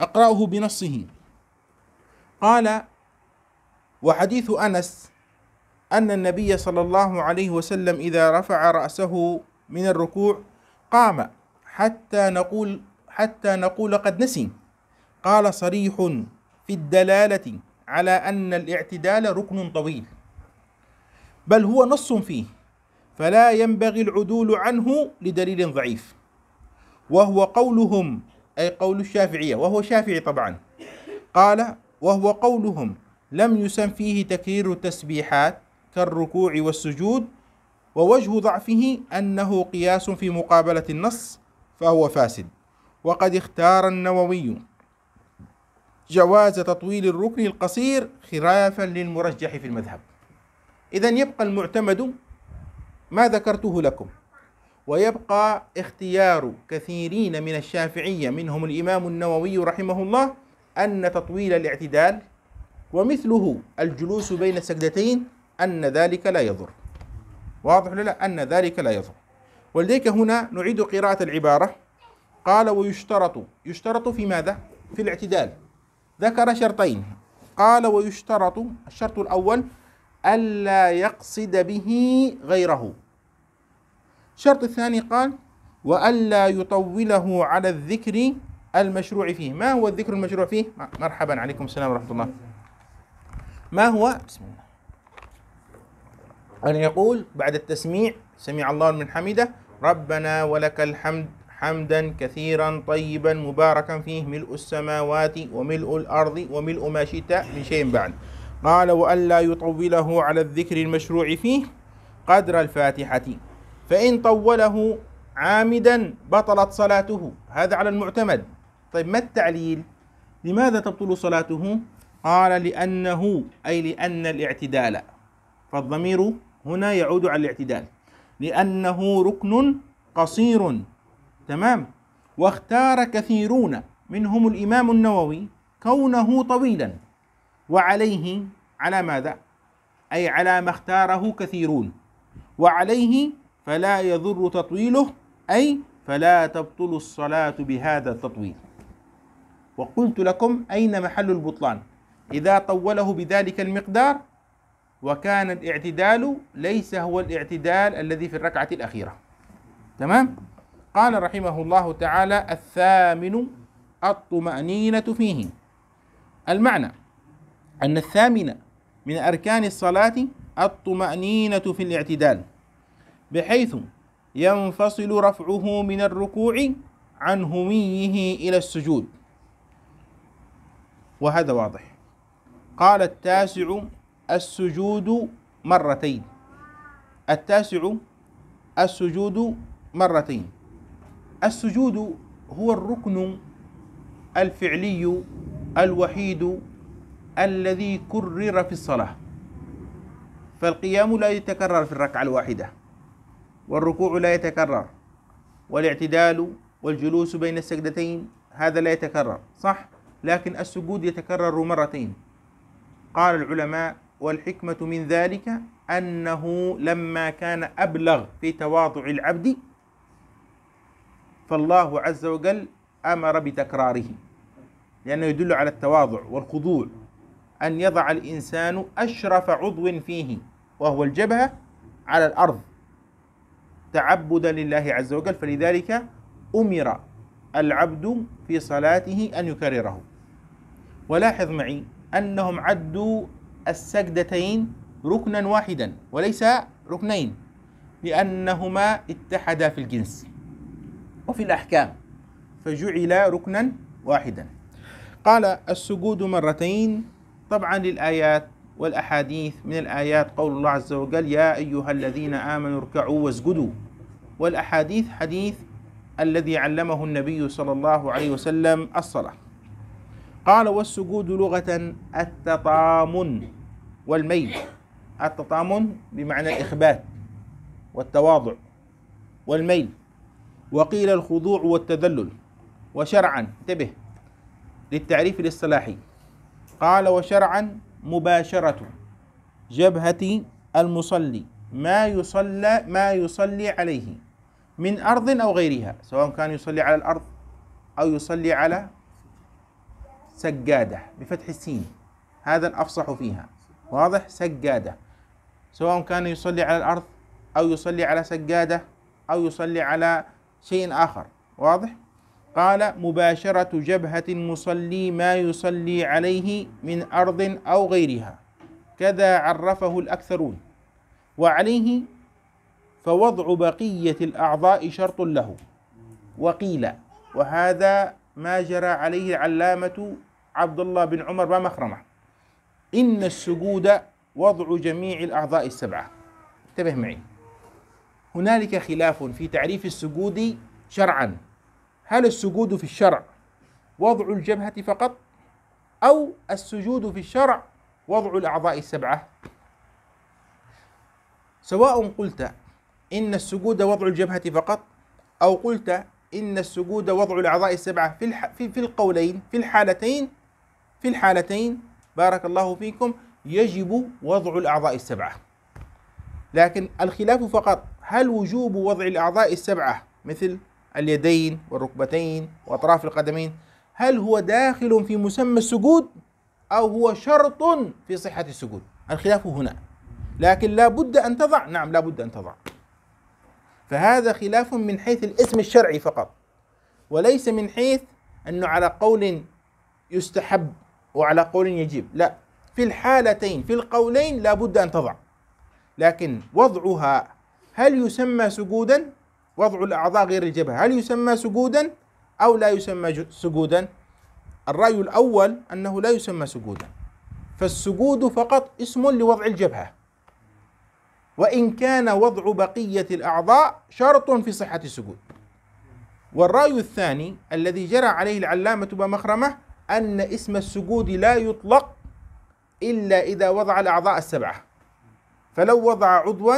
أقرأه بنصه قال وحديث انس ان النبي صلى الله عليه وسلم اذا رفع راسه من الركوع قام حتى نقول حتى نقول قد نسي قال صريح في الدلاله على ان الاعتدال ركن طويل بل هو نص فيه فلا ينبغي العدول عنه لدليل ضعيف وهو قولهم اي قول الشافعيه وهو شافعي طبعا قال وهو قولهم لم يسم فيه تكرير التسبيحات كالركوع والسجود ووجه ضعفه أنه قياس في مقابلة النص فهو فاسد وقد اختار النووي جواز تطويل الركن القصير خلافا للمرجح في المذهب إذا يبقى المعتمد ما ذكرته لكم ويبقى اختيار كثيرين من الشافعية منهم الإمام النووي رحمه الله أن تطويل الاعتدال ومثله الجلوس بين السجدتين أن ذلك لا يضر واضح لا أن ذلك لا يضر ولذلك هنا نعيد قراءة العبارة قال ويشترط يشترط في ماذا؟ في الاعتدال ذكر شرطين قال ويشترط الشرط الأول ألا يقصد به غيره الشرط الثاني قال وألا يطوله على الذكر المشروع فيه ما هو الذكر المشروع فيه مرحبا عليكم السلام ورحمة الله ما هو بسم الله أن يقول بعد التسميع سمع الله من حمده ربنا ولك الحمد حمدا كثيرا طيبا مباركا فيه ملء السماوات وملء الأرض وملء ما شئت من شيء بعد قال وألا يطوله على الذكر المشروع فيه قدر الفاتحة فإن طوله عامدا بطلت صلاته هذا على المعتمد طيب ما التعليل لماذا تبطل صلاته قال لأنه أي لأن الاعتدال فالضمير هنا يعود على الاعتدال لأنه ركن قصير تمام واختار كثيرون منهم الإمام النووي كونه طويلا وعليه على ماذا أي على ما اختاره كثيرون وعليه فلا يضر تطويله أي فلا تبطل الصلاة بهذا التطويل وقلت لكم أين محل البطلان إذا طوله بذلك المقدار وكان الاعتدال ليس هو الاعتدال الذي في الركعة الأخيرة تمام قال رحمه الله تعالى الثامن الطمأنينة فيه المعنى أن الثامن من أركان الصلاة الطمأنينة في الاعتدال بحيث ينفصل رفعه من الركوع عن هميه إلى السجود وهذا واضح قال التاسع السجود مرتين التاسع السجود مرتين السجود هو الركن الفعلي الوحيد الذي كرر في الصلاة فالقيام لا يتكرر في الركعة الواحدة والركوع لا يتكرر والاعتدال والجلوس بين السجدتين هذا لا يتكرر صح لكن السجود يتكرر مرتين قال العلماء والحكمة من ذلك أنه لما كان أبلغ في تواضع العبد فالله عز وجل أمر بتكراره لأنه يدل على التواضع والخضوع أن يضع الإنسان أشرف عضو فيه وهو الجبهة على الأرض تعبدا لله عز وجل فلذلك أمر العبد في صلاته أن يكرره ولاحظ معي أنهم عدوا السجدتين ركنا واحدا وليس ركنين لأنهما اتحدا في الجنس وفي الأحكام فجعلا ركنا واحدا قال السجود مرتين طبعا للآيات والأحاديث من الآيات قول الله عز وجل يا أيها الذين آمنوا اركعوا واسجدوا والأحاديث حديث الذي علمه النبي صلى الله عليه وسلم الصلاة قال والسجود لغة التطامن والميل التطامن بمعنى الإخبات والتواضع والميل وقيل الخضوع والتذلل وشرعا انتبه للتعريف الاصطلاحي قال وشرعا مباشرة جبهة المصلي ما يصلى ما يصلي عليه من أرض أو غيرها سواء كان يصلي على الأرض أو يصلي على سجادة بفتح السين هذا الأفصح فيها واضح سجادة سواء كان يصلي على الأرض أو يصلي على سجادة أو يصلي على شيء آخر واضح قال مباشرة جبهة المصلي ما يصلي عليه من أرض أو غيرها كذا عرفه الأكثرون وعليه فوضع بقية الأعضاء شرط له وقيل وهذا ما جرى عليه العلامة عبد الله بن عمر ومخرمة إن السجود وضع جميع الأعضاء السبعة انتبه معي هنالك خلاف في تعريف السجود شرعا هل السجود في الشرع وضع الجبهة فقط أو السجود في الشرع وضع الأعضاء السبعة سواء قلت إن السجود وضع الجبهة فقط أو قلت إن السجود وضع الأعضاء السبعة في, الح... في, في القولين في الحالتين في الحالتين بارك الله فيكم يجب وضع الأعضاء السبعة لكن الخلاف فقط هل وجوب وضع الأعضاء السبعة مثل اليدين والركبتين وأطراف القدمين هل هو داخل في مسمى السجود أو هو شرط في صحة السجود الخلاف هنا لكن لا بد أن تضع نعم لا بد أن تضع فهذا خلاف من حيث الاسم الشرعي فقط وليس من حيث أنه على قول يستحب وعلى قول يجب لا في الحالتين في القولين لابد أن تضع لكن وضعها هل يسمى سجودا وضع الأعضاء غير الجبهة هل يسمى سجودا أو لا يسمى سجودا الرأي الأول أنه لا يسمى سجودا فالسجود فقط اسم لوضع الجبهة وإن كان وضع بقية الأعضاء شرط في صحة السجود والرأي الثاني الذي جرى عليه العلامة بمخرمة أن اسم السجود لا يطلق إلا إذا وضع الأعضاء السبعة فلو وضع عضوا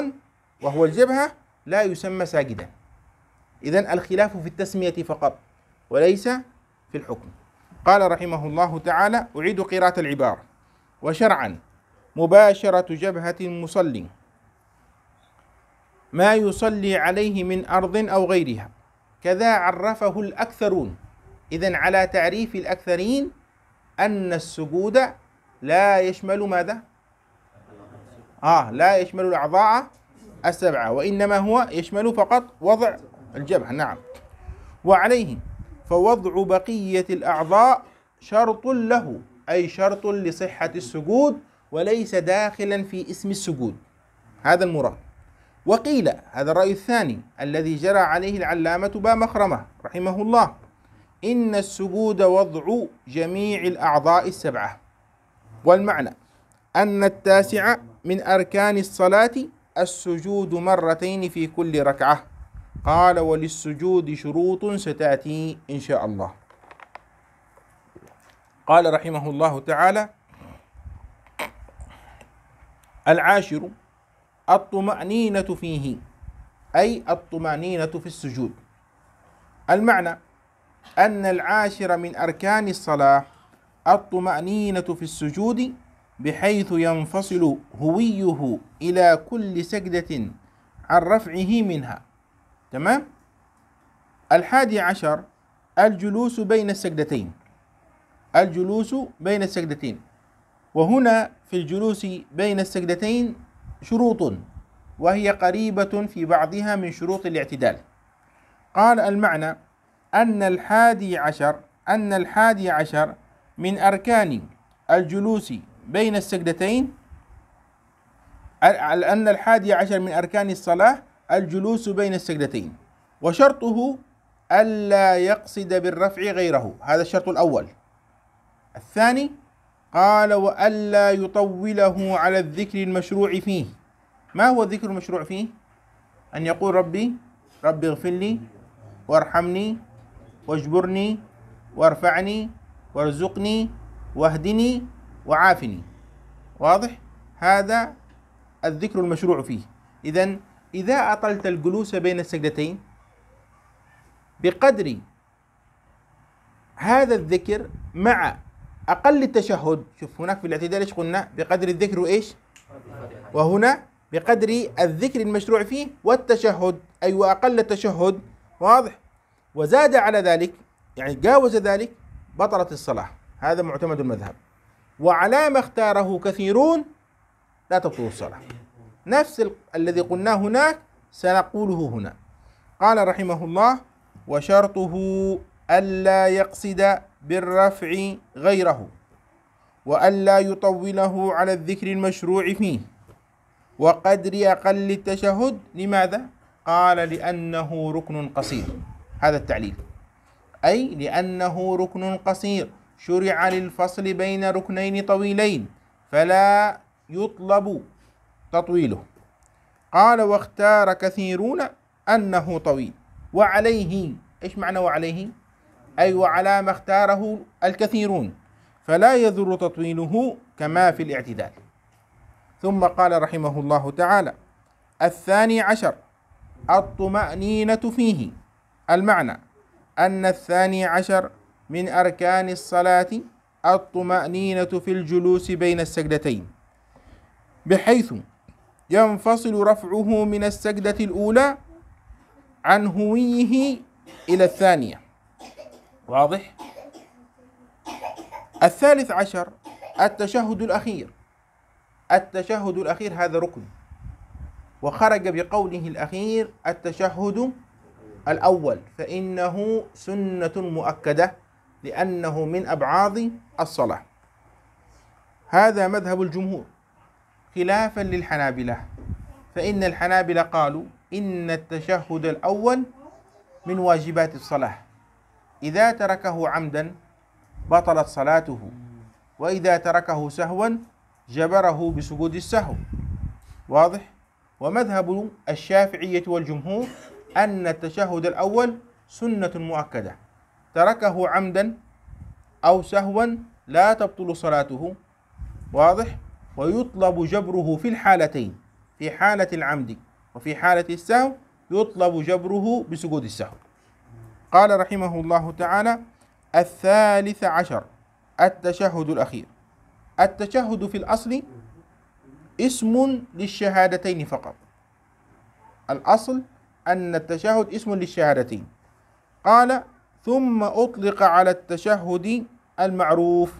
وهو الجبهة لا يسمى ساجدا إذا الخلاف في التسمية فقط وليس في الحكم قال رحمه الله تعالى أعيد قراءة العبارة وشرعا مباشرة جبهة المصلي ما يصلي عليه من أرض أو غيرها كذا عرفه الأكثرون إذا على تعريف الأكثرين أن السجود لا يشمل ماذا؟ آه لا يشمل الأعضاء السبعة وإنما هو يشمل فقط وضع الجبهة نعم وعليه فوضع بقية الأعضاء شرط له أي شرط لصحة السجود وليس داخلا في اسم السجود هذا المراد وقيل هذا الرأي الثاني الذي جرى عليه العلامة با مخرمة رحمه الله إن السجود وضع جميع الأعضاء السبعة والمعنى أن التاسع من أركان الصلاة السجود مرتين في كل ركعة قال وللسجود شروط ستأتي إن شاء الله قال رحمه الله تعالى العاشر الطمأنينة فيه أي الطمأنينة في السجود المعنى أن العاشر من أركان الصلاة الطمأنينة في السجود بحيث ينفصل هويه إلى كل سجدة عن رفعه منها تمام الحادي عشر الجلوس بين السجدتين الجلوس بين السجدتين وهنا في الجلوس بين السجدتين شروط وهي قريبة في بعضها من شروط الاعتدال قال المعنى أن الحادي عشر أن الحادي عشر من أركان الجلوس بين السجدتين أن الحادي عشر من أركان الصلاة الجلوس بين السجدتين وشرطه ألا يقصد بالرفع غيره هذا الشرط الأول الثاني قال وألا يطوله على الذكر المشروع فيه ما هو الذكر المشروع فيه أن يقول ربي ربي اغفر لي وارحمني واجبرني وارفعني وارزقني واهدني وعافني واضح هذا الذكر المشروع فيه إذا إذا أطلت الجلوس بين السجدتين بقدر هذا الذكر مع اقل التشهد شوف هناك في الاعتدال ايش قلنا بقدر الذكر وايش وهنا بقدر الذكر المشروع فيه والتشهد اي أيوة واقل التشهد واضح وزاد على ذلك يعني جاوز ذلك بطلت الصلاه هذا معتمد المذهب وعلى ما اختاره كثيرون لا تبطل الصلاه نفس ال... الذي قلناه هناك سنقوله هنا قال رحمه الله وشرطه ألا يقصد بالرفع غيره وألا يطوله على الذكر المشروع فيه وقدر أقل التشهد لماذا؟ قال لأنه ركن قصير هذا التعليل أي لأنه ركن قصير شرع للفصل بين ركنين طويلين فلا يطلب تطويله قال واختار كثيرون أنه طويل وعليه إيش معنى وعليه؟ أي أيوة وعلى ما اختاره الكثيرون فلا يذر تطويله كما في الاعتدال ثم قال رحمه الله تعالى الثاني عشر الطمأنينة فيه المعنى أن الثاني عشر من أركان الصلاة الطمأنينة في الجلوس بين السجدتين بحيث ينفصل رفعه من السجدة الأولى عن هويه إلى الثانية واضح؟ الثالث عشر التشهد الأخير التشهد الأخير هذا ركن وخرج بقوله الأخير التشهد الأول فإنه سنة مؤكدة لأنه من أبعاض الصلاة هذا مذهب الجمهور خلافا للحنابلة فإن الحنابلة قالوا إن التشهد الأول من واجبات الصلاة إذا تركه عمدا بطلت صلاته وإذا تركه سهوا جبره بسجود السهو واضح ومذهب الشافعية والجمهور أن التشهد الأول سنة مؤكدة تركه عمدا أو سهوا لا تبطل صلاته واضح ويطلب جبره في الحالتين في حالة العمد وفي حالة السهو يطلب جبره بسجود السهو قال رحمه الله تعالى الثالث عشر التشهد الأخير التشهد في الأصل اسم للشهادتين فقط الأصل أن التشهد اسم للشهادتين قال ثم أطلق على التشهد المعروف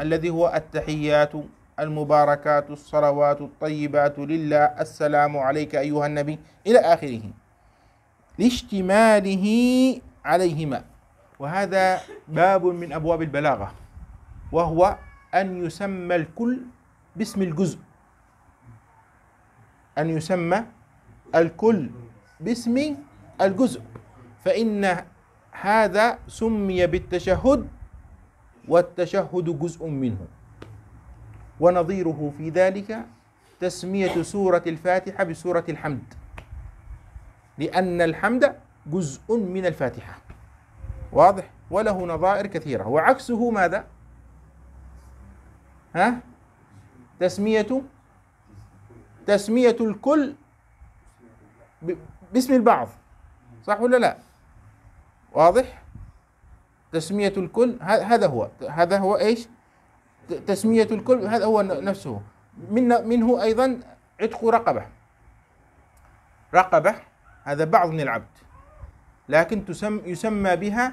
الذي هو التحيات المباركات الصلوات الطيبات لله السلام عليك أيها النبي إلى آخره لاشتماله عليهما وهذا باب من أبواب البلاغة وهو أن يسمى الكل باسم الجزء أن يسمى الكل باسم الجزء فإن هذا سمي بالتشهد والتشهد جزء منه ونظيره في ذلك تسمية سورة الفاتحة بسورة الحمد لأن الحمد جزء من الفاتحة واضح وله نظائر كثيرة وعكسه ماذا ها تسمية تسمية الكل باسم البعض صح ولا لا واضح تسمية الكل هذا هو هذا هو ايش تسمية الكل هذا هو نفسه من منه ايضا عتق رقبة رقبة هذا بعض من العبد لكن تسم يسمى بها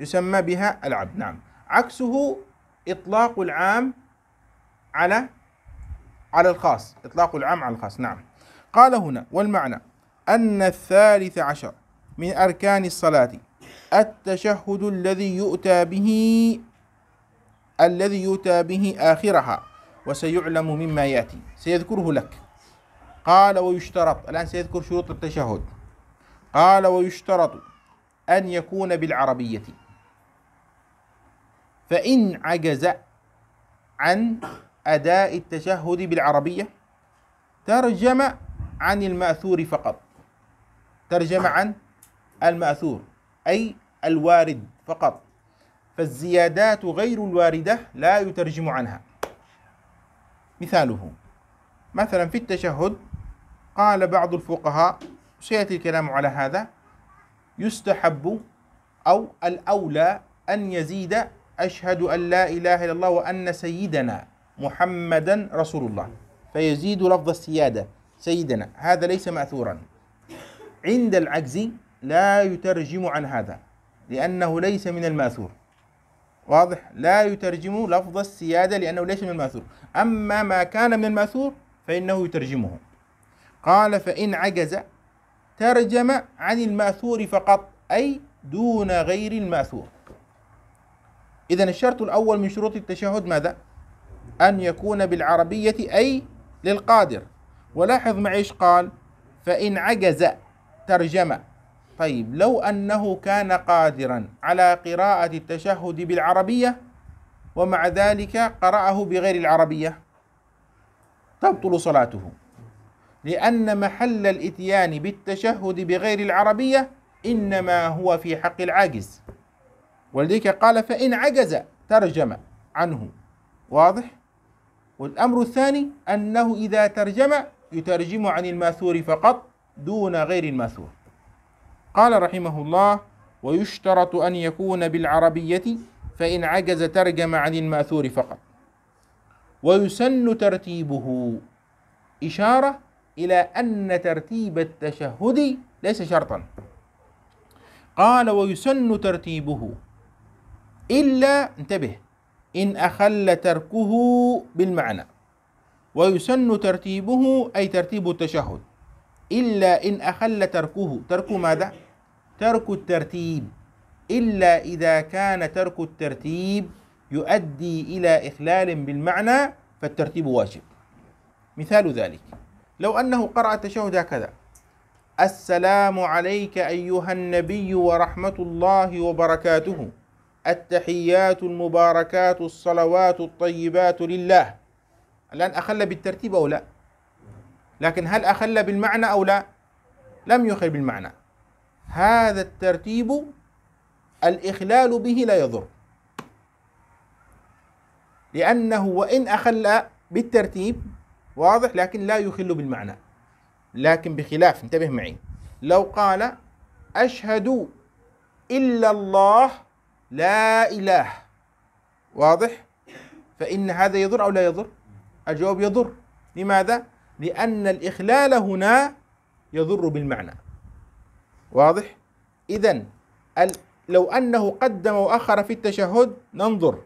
يسمى بها العبد نعم عكسه إطلاق العام على على الخاص إطلاق العام على الخاص نعم قال هنا والمعنى أن الثالث عشر من أركان الصلاة التشهد الذي يؤتى به الذي يؤتى به آخرها وسيعلم مما يأتي سيذكره لك قال ويشترط الآن سيذكر شروط التشهد قال ويشترط أن يكون بالعربية فإن عجز عن أداء التشهد بالعربية ترجم عن المأثور فقط ترجم عن المأثور أي الوارد فقط فالزيادات غير الواردة لا يترجم عنها مثاله مثلا في التشهد قال بعض الفقهاء سيأتي الكلام على هذا يستحب أو الأولى أن يزيد أشهد أن لا إله إلا الله وأن سيدنا محمدا رسول الله فيزيد لفظ السيادة سيدنا هذا ليس مأثورا عند العجز لا يترجم عن هذا لأنه ليس من المأثور واضح لا يترجم لفظ السيادة لأنه ليس من المأثور أما ما كان من المأثور فإنه يترجمه قال فإن عجز ترجم عن المأثور فقط أي دون غير المأثور إذا الشرط الأول من شروط التشهد ماذا؟ أن يكون بالعربية أي للقادر ولاحظ معي إيش قال فإن عجز ترجم طيب لو أنه كان قادرا على قراءة التشهد بالعربية ومع ذلك قرأه بغير العربية تبطل صلاته لأن محل الإتيان بالتشهد بغير العربية إنما هو في حق العاجز ولذلك قال فإن عجز ترجم عنه واضح والأمر الثاني أنه إذا ترجم يترجم عن الماثور فقط دون غير الماثور قال رحمه الله ويشترط أن يكون بالعربية فإن عجز ترجم عن الماثور فقط ويسن ترتيبه إشارة إلى أن ترتيب التشهد ليس شرطا قال ويسن ترتيبه إلا انتبه إن أخل تركه بالمعنى ويسن ترتيبه أي ترتيب التشهد إلا إن أخل تركه ترك ماذا؟ ترك الترتيب إلا إذا كان ترك الترتيب يؤدي إلى إخلال بالمعنى فالترتيب واجب مثال ذلك لو أنه قرأ التشهد هكذا السلام عليك أيها النبي ورحمة الله وبركاته التحيات المباركات الصلوات الطيبات لله الآن أخل بالترتيب أو لا لكن هل أخل بالمعنى أو لا لم يخل بالمعنى هذا الترتيب الإخلال به لا يضر لأنه وإن أخل بالترتيب واضح لكن لا يخل بالمعنى لكن بخلاف انتبه معي لو قال أشهد إلا الله لا إله واضح فإن هذا يضر أو لا يضر الجواب يضر لماذا لأن الإخلال هنا يضر بالمعنى واضح إذا لو أنه قدم وأخر في التشهد ننظر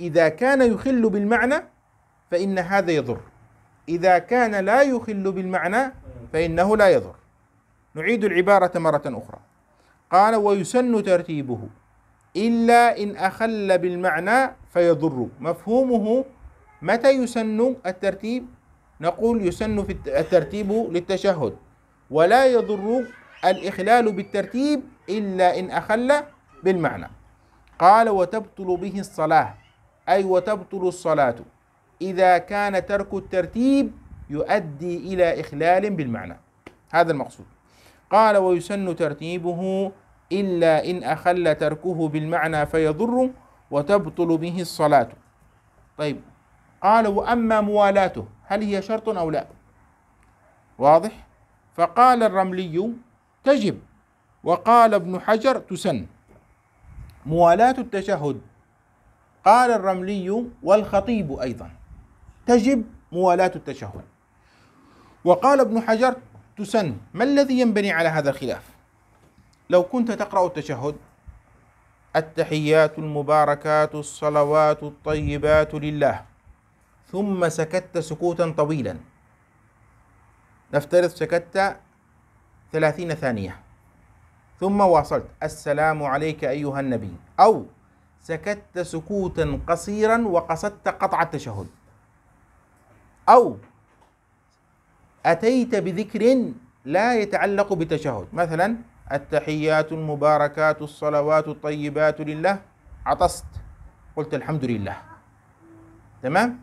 إذا كان يخل بالمعنى فإن هذا يضر إذا كان لا يخل بالمعنى فإنه لا يضر نعيد العبارة مرة أخرى قال ويسن ترتيبه إلا إن أخل بالمعنى فيضر مفهومه متى يسن الترتيب نقول يسن في الترتيب للتشهد ولا يضر الإخلال بالترتيب إلا إن أخل بالمعنى قال وتبطل به الصلاة أي وتبطل الصلاة إذا كان ترك الترتيب يؤدي إلى إخلال بالمعنى هذا المقصود قال ويسن ترتيبه إلا إن أخل تركه بالمعنى فيضر وتبطل به الصلاة طيب قال وأما موالاته هل هي شرط أو لا واضح فقال الرملي تجب وقال ابن حجر تسن موالاة التشهد قال الرملي والخطيب أيضا تجب موالاة التشهد وقال ابن حجر تسن ما الذي ينبني على هذا الخلاف لو كنت تقرأ التشهد التحيات المباركات الصلوات الطيبات لله ثم سكت سكوتا طويلا نفترض سكت ثلاثين ثانية ثم واصلت السلام عليك أيها النبي أو سكت سكوتا قصيرا وقصدت قطع التشهد أو أتيت بذكر لا يتعلق بتشهد مثلا التحيات المباركات الصلوات الطيبات لله عطست قلت الحمد لله تمام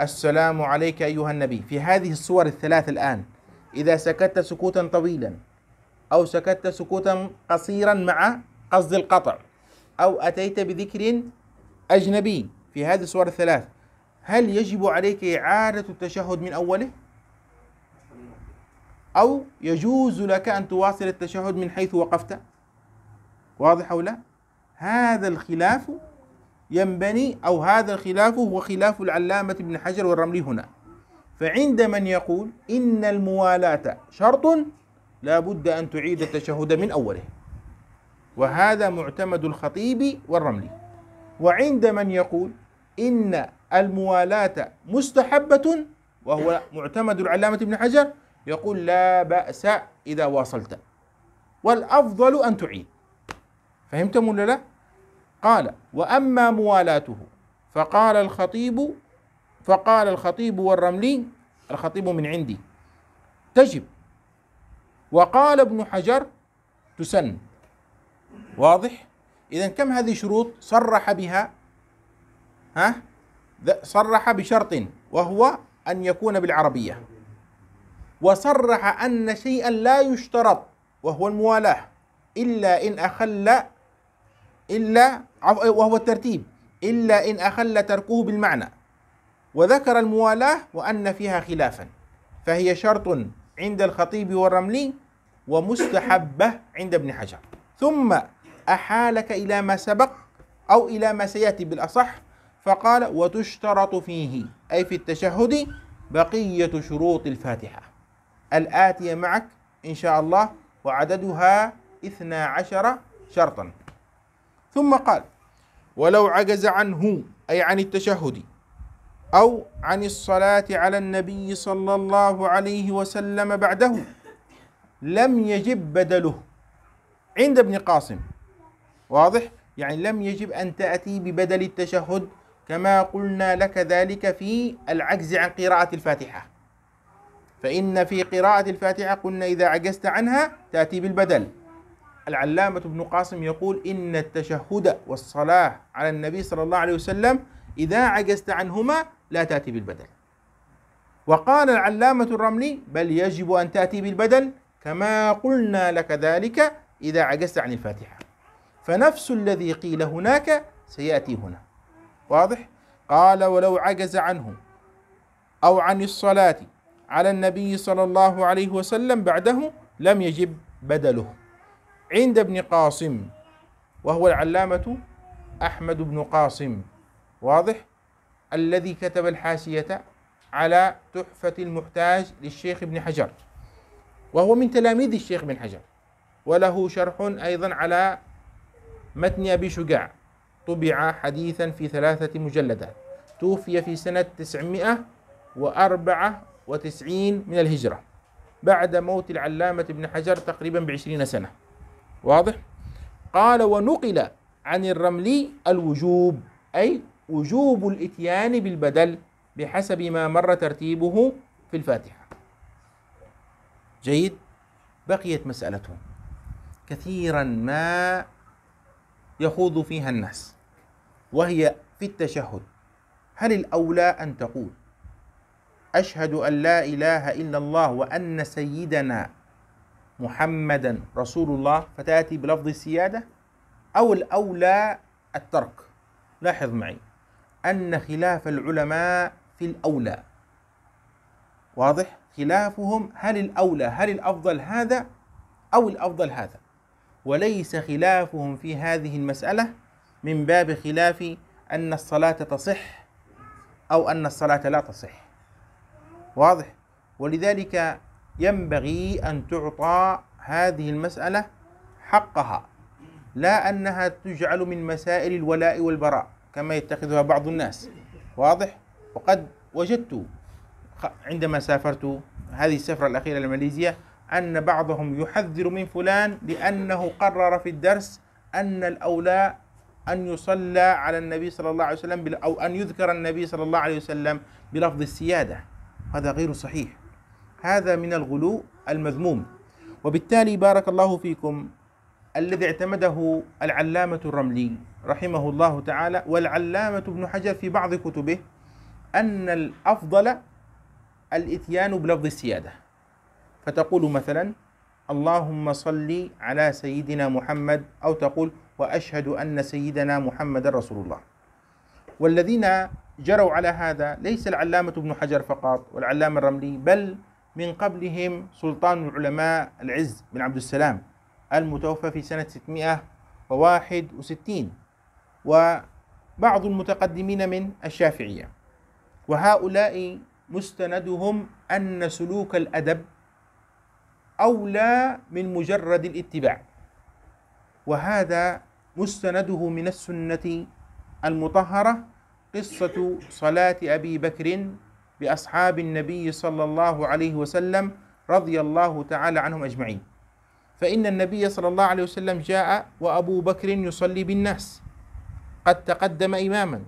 السلام عليك أيها النبي في هذه الصور الثلاث الآن إذا سكت سكوتا طويلا أو سكت سكوتا قصيرا مع قصد القطع أو أتيت بذكر أجنبي في هذه الصور الثلاث هل يجب عليك إعادة التشهد من أوله؟ أو يجوز لك أن تواصل التشهد من حيث وقفت؟ واضح أو لا؟ هذا الخلاف ينبني أو هذا الخلاف هو خلاف العلامة ابن حجر والرملي هنا فعند من يقول إن الموالاة شرط لا بد أن تعيد التشهد من أوله وهذا معتمد الخطيب والرملي وعند من يقول إن الموالاة مستحبة وهو معتمد العلامة ابن حجر يقول لا بأس إذا واصلت والأفضل أن تعيد فهمتم ولا لا؟ قال وأما موالاته فقال الخطيب فقال الخطيب والرملي الخطيب من عندي تجب وقال ابن حجر تسن واضح؟ إذا كم هذه شروط صرح بها ها صرح بشرط وهو أن يكون بالعربية وصرح أن شيئا لا يشترط وهو الموالاة إلا إن أخل إلا وهو الترتيب إلا إن أخل تركه بالمعنى وذكر الموالاة وأن فيها خلافا فهي شرط عند الخطيب والرملي ومستحبة عند ابن حجر ثم أحالك إلى ما سبق أو إلى ما سيأتي بالأصح فقال وتشترط فيه أي في التشهد بقية شروط الفاتحة الآتية معك إن شاء الله وعددها إثنى عشر شرطا ثم قال ولو عجز عنه أي عن التشهد أو عن الصلاة على النبي صلى الله عليه وسلم بعده لم يجب بدله عند ابن قاسم واضح يعني لم يجب أن تأتي ببدل التشهد كما قلنا لك ذلك في العجز عن قراءة الفاتحة فإن في قراءة الفاتحة قلنا إذا عجزت عنها تأتي بالبدل العلامة ابن قاسم يقول إن التشهد والصلاة على النبي صلى الله عليه وسلم إذا عجزت عنهما لا تأتي بالبدل وقال العلامة الرملي بل يجب أن تأتي بالبدل كما قلنا لك ذلك إذا عجزت عن الفاتحة فنفس الذي قيل هناك سيأتي هنا واضح قال ولو عجز عنه أو عن الصلاة على النبي صلى الله عليه وسلم بعده لم يجب بدله عند ابن قاسم وهو العلامة أحمد بن قاسم واضح الذي كتب الحاشية على تحفة المحتاج للشيخ ابن حجر وهو من تلاميذ الشيخ ابن حجر وله شرح أيضا على متن أبي شجاع طبع حديثا في ثلاثة مجلدات توفي في سنة 994 من الهجرة بعد موت العلامة ابن حجر تقريبا بعشرين سنة واضح؟ قال ونقل عن الرملي الوجوب أي وجوب الإتيان بالبدل بحسب ما مر ترتيبه في الفاتحة جيد بقيت مسألته كثيرا ما يخوض فيها الناس وهي في التشهد هل الأولى أن تقول أشهد أن لا إله إلا الله وأن سيدنا محمدا رسول الله فتأتي بلفظ السيادة أو الأولى الترك لاحظ معي أن خلاف العلماء في الأولى واضح خلافهم هل الأولى هل الأفضل هذا أو الأفضل هذا وليس خلافهم في هذه المسألة من باب خلاف أن الصلاة تصح أو أن الصلاة لا تصح واضح ولذلك ينبغي أن تعطى هذه المسألة حقها لا أنها تجعل من مسائل الولاء والبراء كما يتخذها بعض الناس واضح وقد وجدت عندما سافرت هذه السفرة الأخيرة لماليزيا أن بعضهم يحذر من فلان لأنه قرر في الدرس أن الأولى أن يصلى على النبي صلى الله عليه وسلم أو أن يذكر النبي صلى الله عليه وسلم بلفظ السيادة هذا غير صحيح هذا من الغلو المذموم وبالتالي بارك الله فيكم الذي اعتمده العلامة الرملي رحمه الله تعالى والعلامة ابن حجر في بعض كتبه أن الأفضل الإتيان بلفظ السيادة فتقول مثلا اللهم صل على سيدنا محمد أو تقول وأشهد أن سيدنا محمد رسول الله والذين جروا على هذا ليس العلامة ابن حجر فقط والعلامة الرملي بل من قبلهم سلطان العلماء العز بن عبد السلام المتوفى في سنة 661 وبعض المتقدمين من الشافعية وهؤلاء مستندهم أن سلوك الأدب أولى من مجرد الاتباع وهذا مستنده من السنة المطهرة قصة صلاة أبي بكر بأصحاب النبي صلى الله عليه وسلم رضي الله تعالى عنهم أجمعين فإن النبي صلى الله عليه وسلم جاء وأبو بكر يصلي بالناس قد تقدم إماما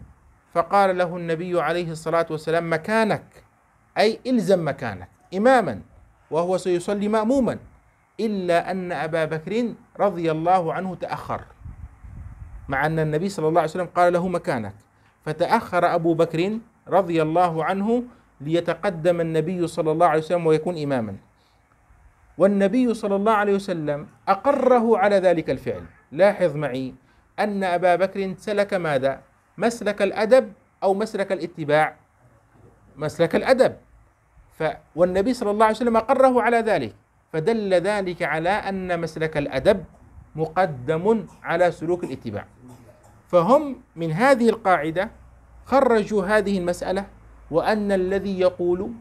فقال له النبي عليه الصلاة والسلام مكانك أي إلزم مكانك إماما وهو سيصلي ماموما الا ان ابا بكر رضي الله عنه تاخر مع ان النبي صلى الله عليه وسلم قال له مكانك فتاخر ابو بكر رضي الله عنه ليتقدم النبي صلى الله عليه وسلم ويكون اماما والنبي صلى الله عليه وسلم اقره على ذلك الفعل لاحظ معي ان ابا بكر سلك ماذا مسلك الادب او مسلك الاتباع مسلك الادب ف والنبي صلى الله عليه وسلم أقره على ذلك فدل ذلك على أن مسلك الأدب مقدم على سلوك الاتباع فهم من هذه القاعدة خرجوا هذه المسألة وأن الذي يقول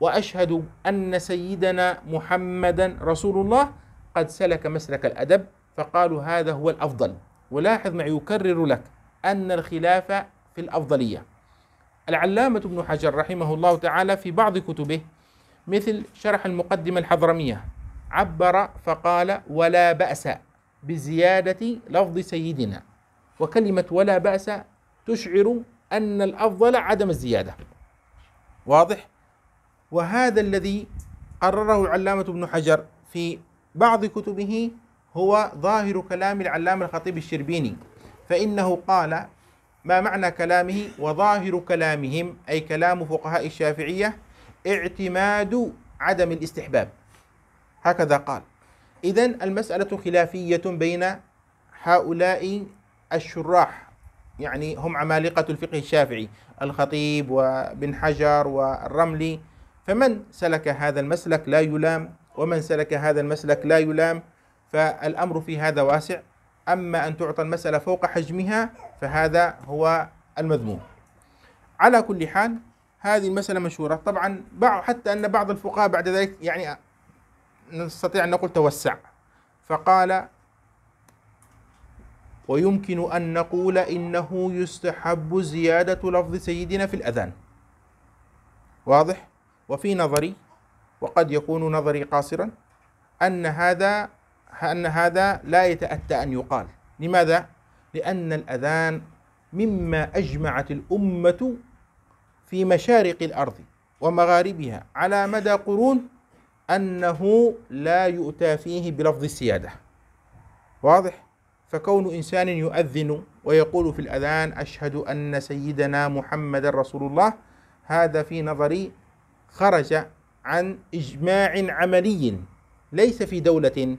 وأشهد أن سيدنا محمدا رسول الله قد سلك مسلك الأدب فقالوا هذا هو الأفضل ولاحظ ما يكرر لك أن الخلاف في الأفضلية العلامة ابن حجر رحمه الله تعالى في بعض كتبه مثل شرح المقدمة الحضرمية عبر فقال ولا بأس بزيادة لفظ سيدنا وكلمة ولا بأس تشعر أن الأفضل عدم الزيادة واضح؟ وهذا الذي قرره العلامة ابن حجر في بعض كتبه هو ظاهر كلام العلامة الخطيب الشربيني فإنه قال ما معنى كلامه وظاهر كلامهم أي كلام فقهاء الشافعية اعتماد عدم الاستحباب هكذا قال إذا المسألة خلافية بين هؤلاء الشراح يعني هم عمالقة الفقه الشافعي الخطيب وابن حجر والرملي فمن سلك هذا المسلك لا يلام ومن سلك هذا المسلك لا يلام فالأمر في هذا واسع أما أن تعطى المسألة فوق حجمها فهذا هو المذموم على كل حال هذه المسألة مشهورة طبعا بعض حتى أن بعض الفقهاء بعد ذلك يعني نستطيع أن نقول توسع فقال ويمكن أن نقول إنه يستحب زيادة لفظ سيدنا في الأذان واضح وفي نظري وقد يكون نظري قاصرا أن هذا أن هذا لا يتأتى أن يقال لماذا؟ لأن الأذان مما أجمعت الأمة في مشارق الأرض ومغاربها على مدى قرون أنه لا يؤتى فيه بلفظ السيادة واضح؟ فكون إنسان يؤذن ويقول في الأذان أشهد أن سيدنا محمد رسول الله هذا في نظري خرج عن إجماع عملي ليس في دولة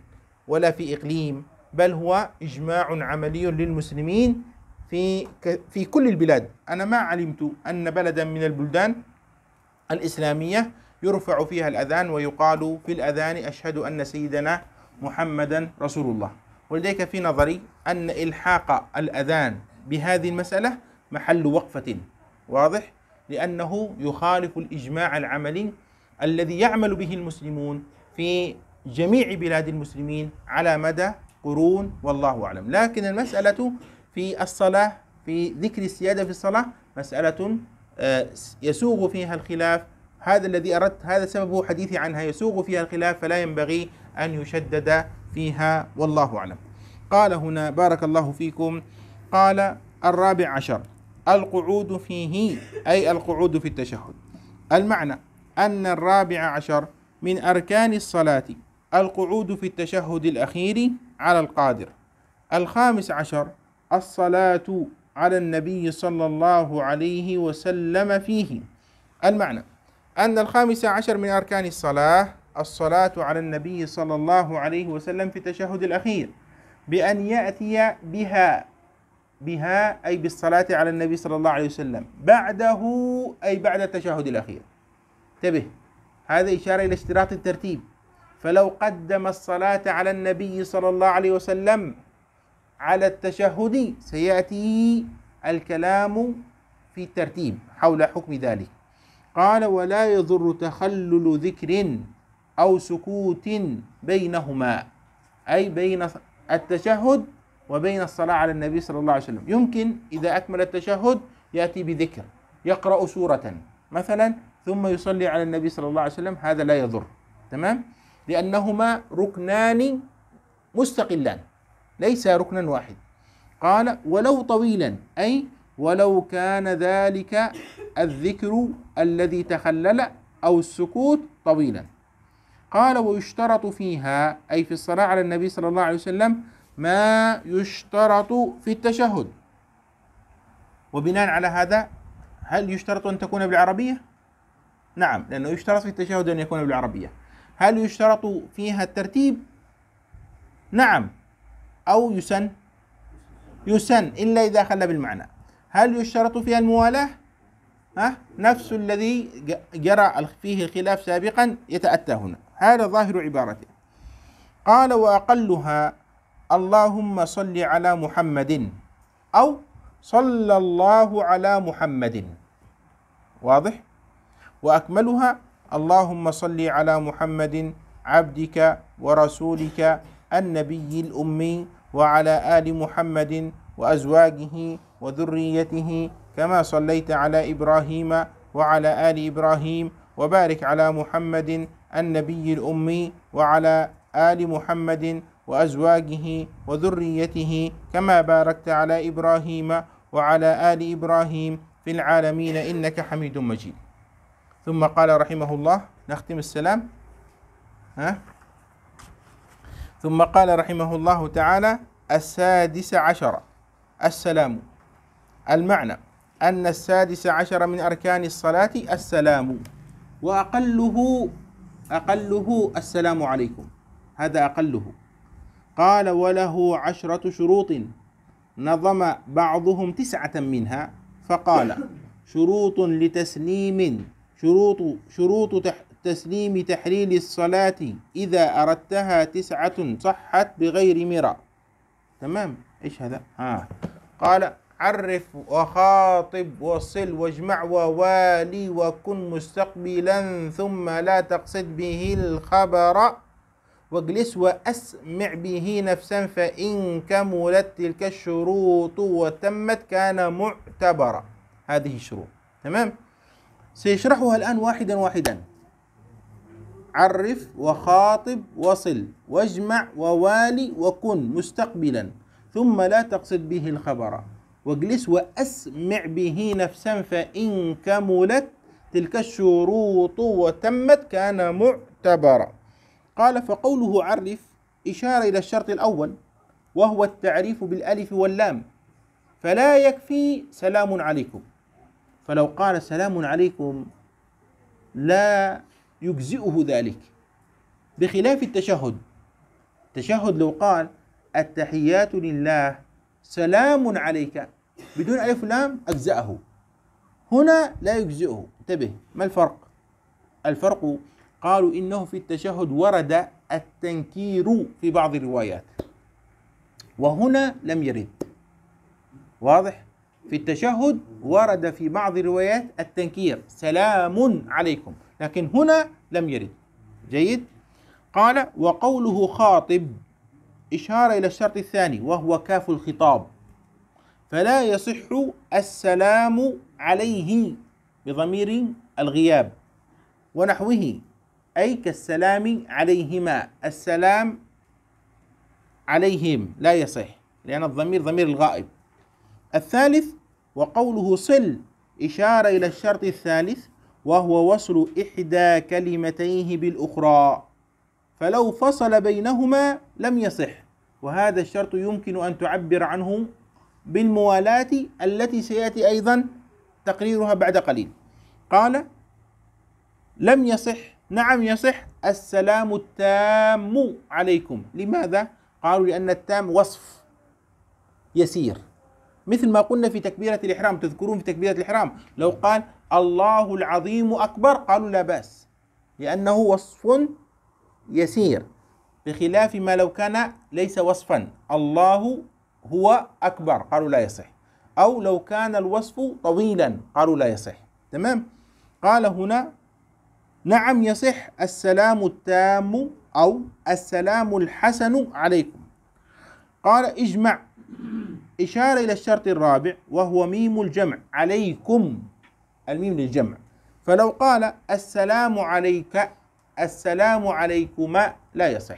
ولا في إقليم بل هو إجماع عملي للمسلمين في في كل البلاد أنا ما علمت أن بلدا من البلدان الإسلامية يرفع فيها الأذان ويقال في الأذان أشهد أن سيدنا محمدا رسول الله ولذلك في نظري أن إلحاق الأذان بهذه المسألة محل وقفة واضح لأنه يخالف الإجماع العملي الذي يعمل به المسلمون في جميع بلاد المسلمين على مدى قرون والله أعلم لكن المسألة في الصلاة في ذكر السيادة في الصلاة مسألة آه، يسوغ فيها الخلاف هذا الذي أردت هذا سبب حديثي عنها يسوغ فيها الخلاف فلا ينبغي أن يشدد فيها والله أعلم قال هنا بارك الله فيكم قال الرابع عشر القعود فيه أي القعود في التشهد المعنى أن الرابع عشر من أركان الصلاة القعود في التشهد الأخير على القادر الخامس عشر الصلاة على النبي صلى الله عليه وسلم فيه المعنى أن الخامس عشر من أركان الصلاة الصلاة على النبي صلى الله عليه وسلم في التشهد الأخير بأن يأتي بها بها أي بالصلاة على النبي صلى الله عليه وسلم بعده أي بعد التشهد الأخير انتبه هذا إشارة إلى اشتراط الترتيب فلو قدم الصلاة على النبي صلى الله عليه وسلم على التشهد سيأتي الكلام في الترتيب حول حكم ذلك قال ولا يضر تخلل ذكر أو سكوت بينهما أي بين التشهد وبين الصلاة على النبي صلى الله عليه وسلم يمكن إذا أكمل التشهد يأتي بذكر يقرأ سورة مثلا ثم يصلي على النبي صلى الله عليه وسلم هذا لا يضر تمام لأنهما ركنان مستقلان ليس ركنا واحد قال ولو طويلا أي ولو كان ذلك الذكر الذي تخلل أو السكوت طويلا قال ويشترط فيها أي في الصلاة على النبي صلى الله عليه وسلم ما يشترط في التشهد وبناء على هذا هل يشترط أن تكون بالعربية؟ نعم لأنه يشترط في التشهد أن يكون بالعربية هل يشترط فيها الترتيب نعم أو يسن يسن إلا إذا خل بالمعنى هل يشترط فيها الموالاة ها نفس الذي جرى فيه الخلاف سابقا يتأتى هنا هذا ظاهر عبارته قال وأقلها اللهم صل على محمد أو صلى الله على محمد واضح وأكملها اللهم صل على محمد عبدك ورسولك النبي الأمي وعلى آل محمد وأزواجه وذريته كما صليت على إبراهيم وعلى آل إبراهيم وبارك على محمد النبي الأمي وعلى آل محمد وأزواجه وذريته كما باركت على إبراهيم وعلى آل إبراهيم في العالمين إنك حميد مجيد ثم قال رحمه الله نختم السلام ها ثم قال رحمه الله تعالى السادس عشر السلام المعنى أن السادس عشر من أركان الصلاة السلام وأقله أقله السلام عليكم هذا أقله قال وله عشرة شروط نظم بعضهم تسعة منها فقال شروط لتسليم شروط شروط تح تسليم تحليل الصلاة إذا أردتها تسعة صحت بغير مرأ تمام إيش هذا آه. قال عرف وخاطب وصل واجمع ووالي وكن مستقبلا ثم لا تقصد به الخبر واجلس وأسمع به نفسا فإن كملت تلك الشروط وتمت كان معتبرا هذه الشروط تمام سيشرحها الآن واحدا واحدا عرف وخاطب وصل واجمع ووالي وكن مستقبلا ثم لا تقصد به الخبر واجلس وأسمع به نفسا فإن كملت تلك الشروط وتمت كان معتبرا قال فقوله عرف إشارة إلى الشرط الأول وهو التعريف بالألف واللام فلا يكفي سلام عليكم فلو قال سلام عليكم لا يجزئه ذلك بخلاف التشهد التشهد لو قال التحيات لله سلام عليك بدون ألف لام أجزأه هنا لا يجزئه انتبه ما الفرق الفرق قالوا إنه في التشهد ورد التنكير في بعض الروايات وهنا لم يرد واضح في التشهد ورد في بعض الروايات التنكير سلام عليكم لكن هنا لم يرد جيد قال وقوله خاطب إشارة إلى الشرط الثاني وهو كاف الخطاب فلا يصح السلام عليه بضمير الغياب ونحوه أي كالسلام عليهما السلام عليهم لا يصح لأن الضمير ضمير الغائب الثالث وقوله صل إشارة إلى الشرط الثالث وهو وصل إحدى كلمتيه بالأخرى فلو فصل بينهما لم يصح وهذا الشرط يمكن أن تعبر عنه بالموالاة التي سيأتي أيضا تقريرها بعد قليل قال لم يصح نعم يصح السلام التام عليكم لماذا؟ قالوا لأن التام وصف يسير مثل ما قلنا في تكبيرة الإحرام تذكرون في تكبيرة الإحرام لو قال الله العظيم أكبر قالوا لا بأس لأنه وصف يسير بخلاف ما لو كان ليس وصفا الله هو أكبر قالوا لا يصح أو لو كان الوصف طويلا قالوا لا يصح تمام قال هنا نعم يصح السلام التام أو السلام الحسن عليكم قال اجمع إشارة إلى الشرط الرابع وهو ميم الجمع عليكم الميم للجمع فلو قال السلام عليك السلام عليكما لا يصح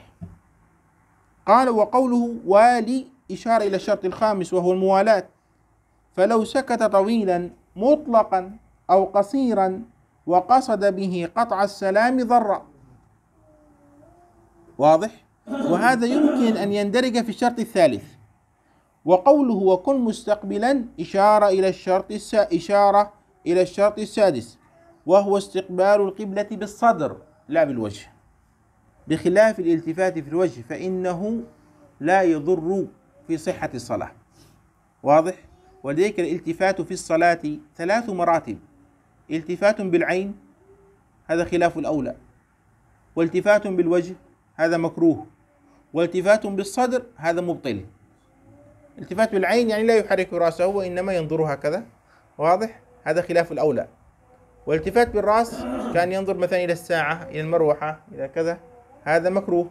قال وقوله والي إشارة إلى الشرط الخامس وهو الموالاة فلو سكت طويلا مطلقا أو قصيرا وقصد به قطع السلام ضر واضح؟ وهذا يمكن أن يندرج في الشرط الثالث وقوله وكن مستقبلا إشارة إلى الشرط السا إشارة إلى الشرط السادس وهو استقبال القبلة بالصدر لا بالوجه بخلاف الالتفات في الوجه فإنه لا يضر في صحة الصلاة واضح؟ ولذلك الالتفات في الصلاة ثلاث مراتب التفات بالعين هذا خلاف الأولى والتفات بالوجه هذا مكروه والتفات بالصدر هذا مبطل التفات بالعين يعني لا يحرك راسه وإنما ينظر هكذا واضح هذا خلاف الأولى والتفات بالرأس كان ينظر مثلا إلى الساعة إلى المروحة إلى كذا هذا مكروه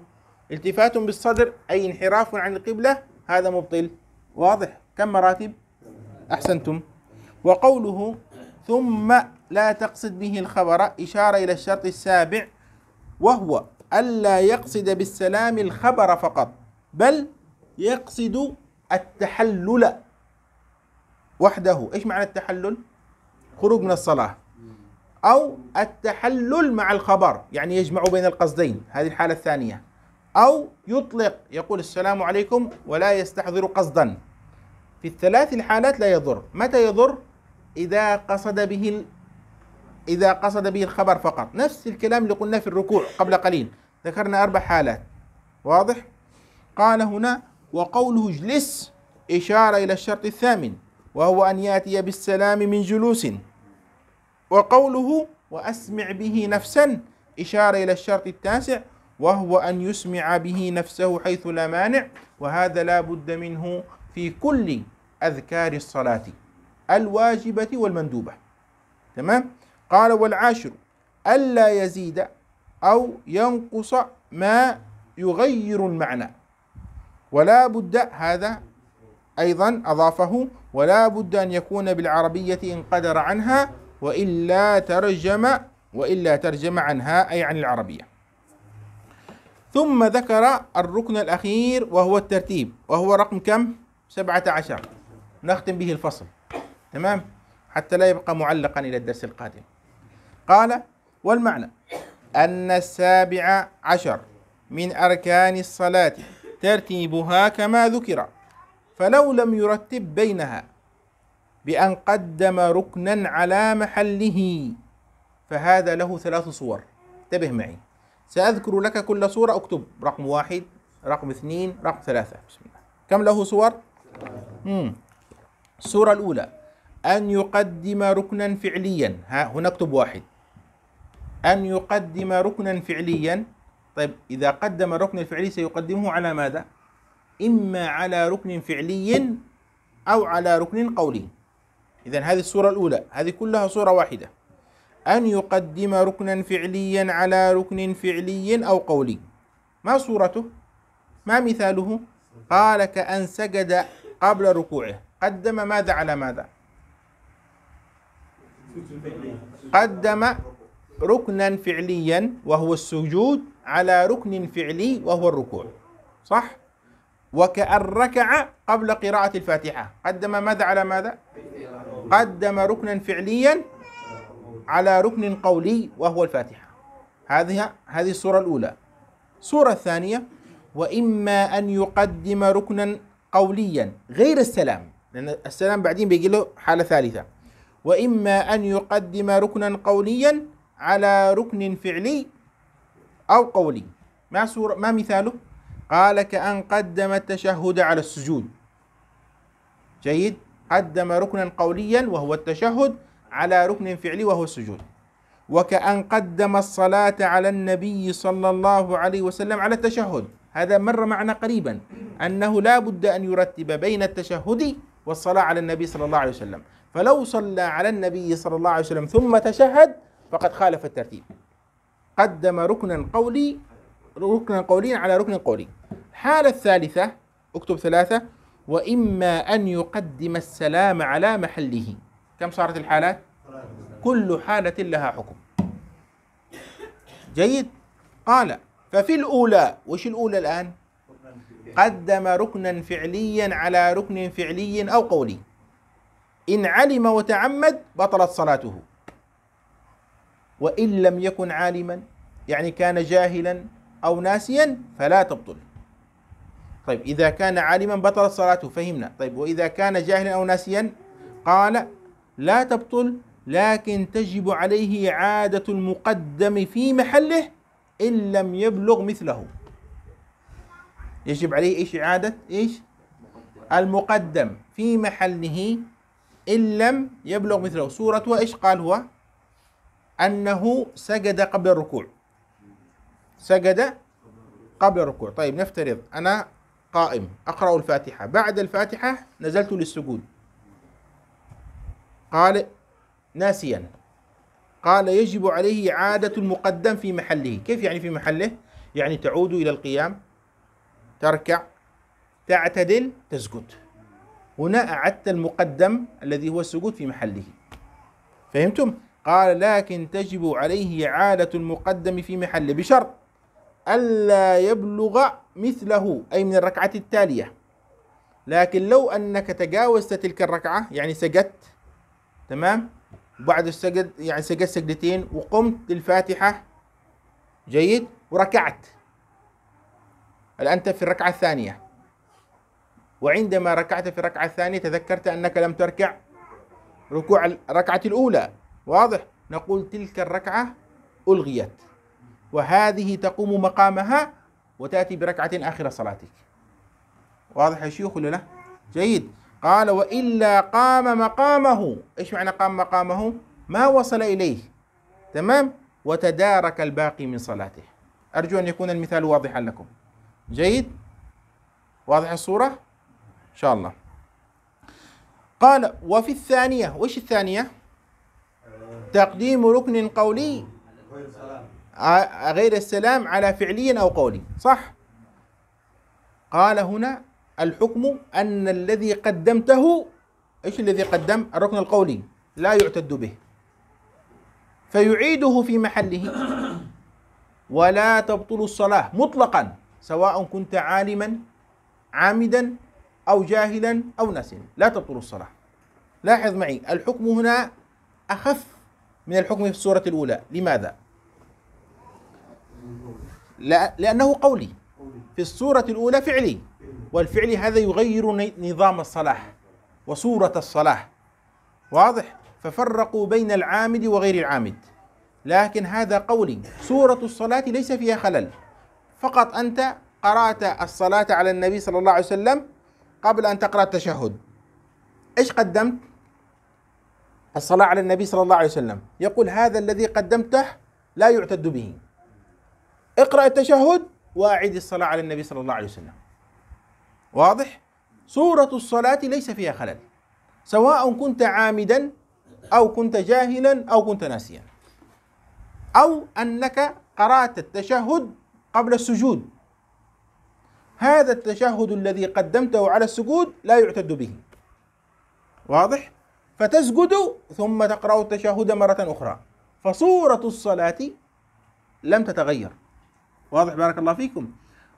التفات بالصدر أي انحراف عن القبلة هذا مبطل واضح كم مراتب أحسنتم وقوله ثم لا تقصد به الخبر إشارة إلى الشرط السابع وهو ألا يقصد بالسلام الخبر فقط بل يقصد التحلل وحده ايش معنى التحلل خروج من الصلاة أو التحلل مع الخبر يعني يجمع بين القصدين هذه الحالة الثانية أو يطلق يقول السلام عليكم ولا يستحضر قصدا في الثلاث الحالات لا يضر متى يضر إذا قصد به ال... إذا قصد به الخبر فقط نفس الكلام اللي قلناه في الركوع قبل قليل ذكرنا أربع حالات واضح قال هنا وقوله اجلس إشارة إلى الشرط الثامن وهو أن يأتي بالسلام من جلوس وقوله وأسمع به نفسا إشارة إلى الشرط التاسع وهو أن يسمع به نفسه حيث لا مانع وهذا لا بد منه في كل أذكار الصلاة الواجبة والمندوبة تمام قال والعاشر ألا يزيد أو ينقص ما يغير المعنى ولا بد هذا أيضا أضافه ولا بد أن يكون بالعربية إن قدر عنها وإلا ترجم وإلا ترجم عنها أي عن العربية ثم ذكر الركن الأخير وهو الترتيب وهو رقم كم؟ سبعة عشر نختم به الفصل تمام؟ حتى لا يبقى معلقا إلى الدرس القادم قال والمعنى أن السابع عشر من أركان الصلاة ترتيبها كما ذكر فلو لم يرتب بينها بأن قدم ركنا على محله فهذا له ثلاث صور انتبه معي سأذكر لك كل صورة اكتب رقم واحد رقم اثنين رقم ثلاثة بسم الله كم له صور؟ مم. الصورة الأولى أن يقدم ركنا فعليا ها هنا اكتب واحد أن يقدم ركنا فعليا طيب إذا قدم الركن الفعلي سيقدمه على ماذا؟ إما على ركن فعلي أو على ركن قولي إذا هذه الصورة الأولى هذه كلها صورة واحدة أن يقدم ركنا فعليا على ركن فعلي أو قولي ما صورته؟ ما مثاله؟ قال كأن سجد قبل ركوعه قدم ماذا على ماذا؟ قدم ركنا فعليا وهو السجود على ركن فعلي وهو الركوع صح؟ وكأن ركع قبل قراءة الفاتحة قدم ماذا على ماذا؟ قدم ركنا فعليا على ركن قولي وهو الفاتحة هذه هذه الصورة الأولى الصورة الثانية وإما أن يقدم ركنا قوليا غير السلام لأن السلام بعدين بيجي له حالة ثالثة وإما أن يقدم ركنا قوليا على ركن فعلي أو قولي ما سورة ما مثاله؟ قال كأن قدم التشهد على السجود جيد قدم ركنا قوليا وهو التشهد على ركن فعلي وهو السجود وكأن قدم الصلاة على النبي صلى الله عليه وسلم على التشهد هذا مر معنا قريبا أنه لا بد أن يرتب بين التشهد والصلاة على النبي صلى الله عليه وسلم فلو صلى على النبي صلى الله عليه وسلم ثم تشهد فقد خالف الترتيب قدم ركنا قولي ركنا قوليا على ركن قولي الحالة الثالثة اكتب ثلاثة وإما أن يقدم السلام على محله كم صارت الحالات؟ كل حالة لها حكم جيد قال ففي الأولى وش الأولى الآن قدم ركنا فعليا على ركن فعلي أو قولي إن علم وتعمد بطلت صلاته وإن لم يكن عالما يعني كان جاهلا أو ناسيا فلا تبطل طيب إذا كان عالما بطلت صلاته فهمنا طيب وإذا كان جاهلا أو ناسيا قال لا تبطل لكن تجب عليه إعادة المقدم في محله إن لم يبلغ مثله يجب عليه إيش إعادة إيش المقدم في محله إن لم يبلغ مثله سورة وإيش قال هو أنه سجد قبل الركوع سجد قبل الركوع طيب نفترض أنا قائم أقرأ الفاتحة بعد الفاتحة نزلت للسجود قال ناسيا قال يجب عليه عادة المقدم في محله كيف يعني في محله؟ يعني تعود إلى القيام تركع تعتدل تسجد هنا أعدت المقدم الذي هو السجود في محله فهمتم؟ قال لكن تجب عليه إعادة المقدم في محله بشرط ألا يبلغ مثله أي من الركعة التالية لكن لو أنك تجاوزت تلك الركعة يعني سجدت تمام بعد السجد يعني سجدت سجدتين وقمت للفاتحة جيد وركعت الآن أنت في الركعة الثانية وعندما ركعت في الركعة الثانية تذكرت أنك لم تركع ركوع الركعة الأولى واضح نقول تلك الركعة ألغيت وهذه تقوم مقامها وتأتي بركعة آخر صلاتك واضح يا شيخ ولا لا جيد قال وإلا قام مقامه إيش معنى قام مقامه ما وصل إليه تمام وتدارك الباقي من صلاته أرجو أن يكون المثال واضحا لكم جيد واضح الصورة إن شاء الله قال وفي الثانية وإيش الثانية تقديم ركن قولي غير السلام على فعلي أو قولي صح قال هنا الحكم أن الذي قدمته إيش الذي قدم الركن القولي لا يعتد به فيعيده في محله ولا تبطل الصلاة مطلقا سواء كنت عالما عامدا أو جاهلا أو ناسيا لا تبطل الصلاة لاحظ معي الحكم هنا أخف من الحكم في السورة الأولى لماذا؟ لا لأنه قولي في السورة الأولى فعلي والفعل هذا يغير نظام الصلاة وصورة الصلاة واضح؟ ففرقوا بين العامد وغير العامد لكن هذا قولي صورة الصلاة ليس فيها خلل فقط أنت قرأت الصلاة على النبي صلى الله عليه وسلم قبل أن تقرأ التشهد إيش قدمت؟ الصلاة على النبي صلى الله عليه وسلم يقول هذا الذي قدمته لا يعتد به اقرأ التشهد وأعد الصلاة على النبي صلى الله عليه وسلم واضح؟ صورة الصلاة ليس فيها خلل سواء كنت عامدا أو كنت جاهلا أو كنت ناسيا أو أنك قرأت التشهد قبل السجود هذا التشهد الذي قدمته على السجود لا يعتد به واضح؟ فتسجد ثم تقرأ التشهد مرة أخرى فصورة الصلاة لم تتغير واضح بارك الله فيكم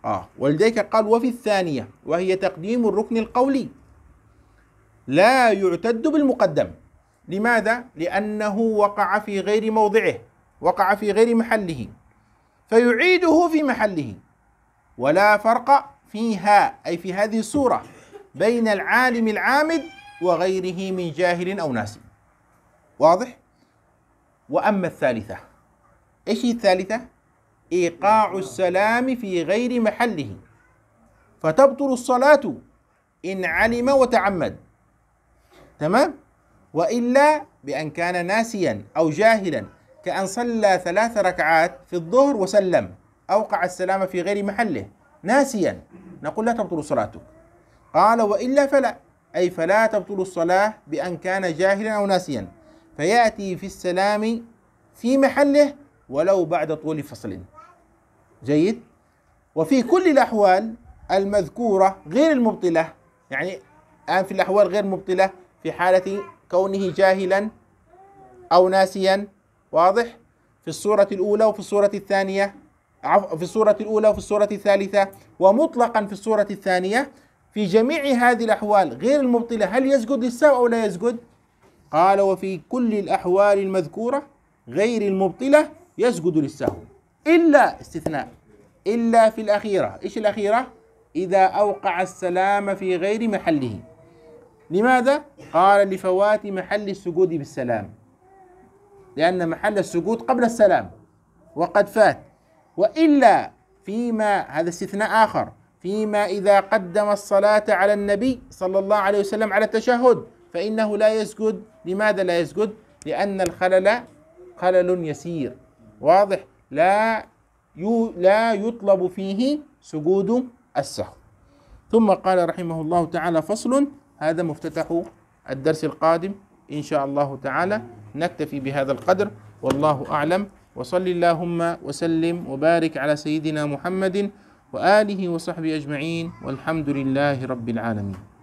آه ولذلك قال وفي الثانية وهي تقديم الركن القولي لا يعتد بالمقدم لماذا؟ لأنه وقع في غير موضعه وقع في غير محله فيعيده في محله ولا فرق فيها أي في هذه الصورة بين العالم العامد وغيره من جاهل أو ناسي واضح؟ وأما الثالثة إيش هي الثالثة؟ إيقاع السلام في غير محله فتبطل الصلاة إن علم وتعمد تمام؟ وإلا بأن كان ناسيا أو جاهلا كأن صلى ثلاث ركعات في الظهر وسلم أوقع السلام في غير محله ناسيا نقول لا تبطل صلاتك قال وإلا فلا أي فلا تبطل الصلاة بأن كان جاهلا أو ناسيا فيأتي في السلام في محله ولو بعد طول فصل جيد وفي كل الأحوال المذكورة غير المبطلة يعني الآن في الأحوال غير المبطلة في حالة كونه جاهلا أو ناسيا واضح في الصورة الأولى وفي الصورة الثانية في الصورة الأولى وفي الصورة الثالثة ومطلقا في الصورة الثانية في جميع هذه الأحوال غير المبطلة هل يسجد للسهو أو لا يسجد؟ قال وفي كل الأحوال المذكورة غير المبطلة يسجد للسهو إلا استثناء إلا في الأخيرة إيش الأخيرة؟ إذا أوقع السلام في غير محله لماذا؟ قال لفوات محل السجود بالسلام لأن محل السجود قبل السلام وقد فات وإلا فيما هذا استثناء آخر فيما إذا قدم الصلاة على النبي صلى الله عليه وسلم على التشهد فإنه لا يسجد لماذا لا يسجد؟ لأن الخلل خلل يسير واضح لا لا يطلب فيه سجود السهو ثم قال رحمه الله تعالى فصل هذا مفتتح الدرس القادم إن شاء الله تعالى نكتفي بهذا القدر والله أعلم وصل اللهم وسلم وبارك على سيدنا محمد وآله وصحبه أجمعين والحمد لله رب العالمين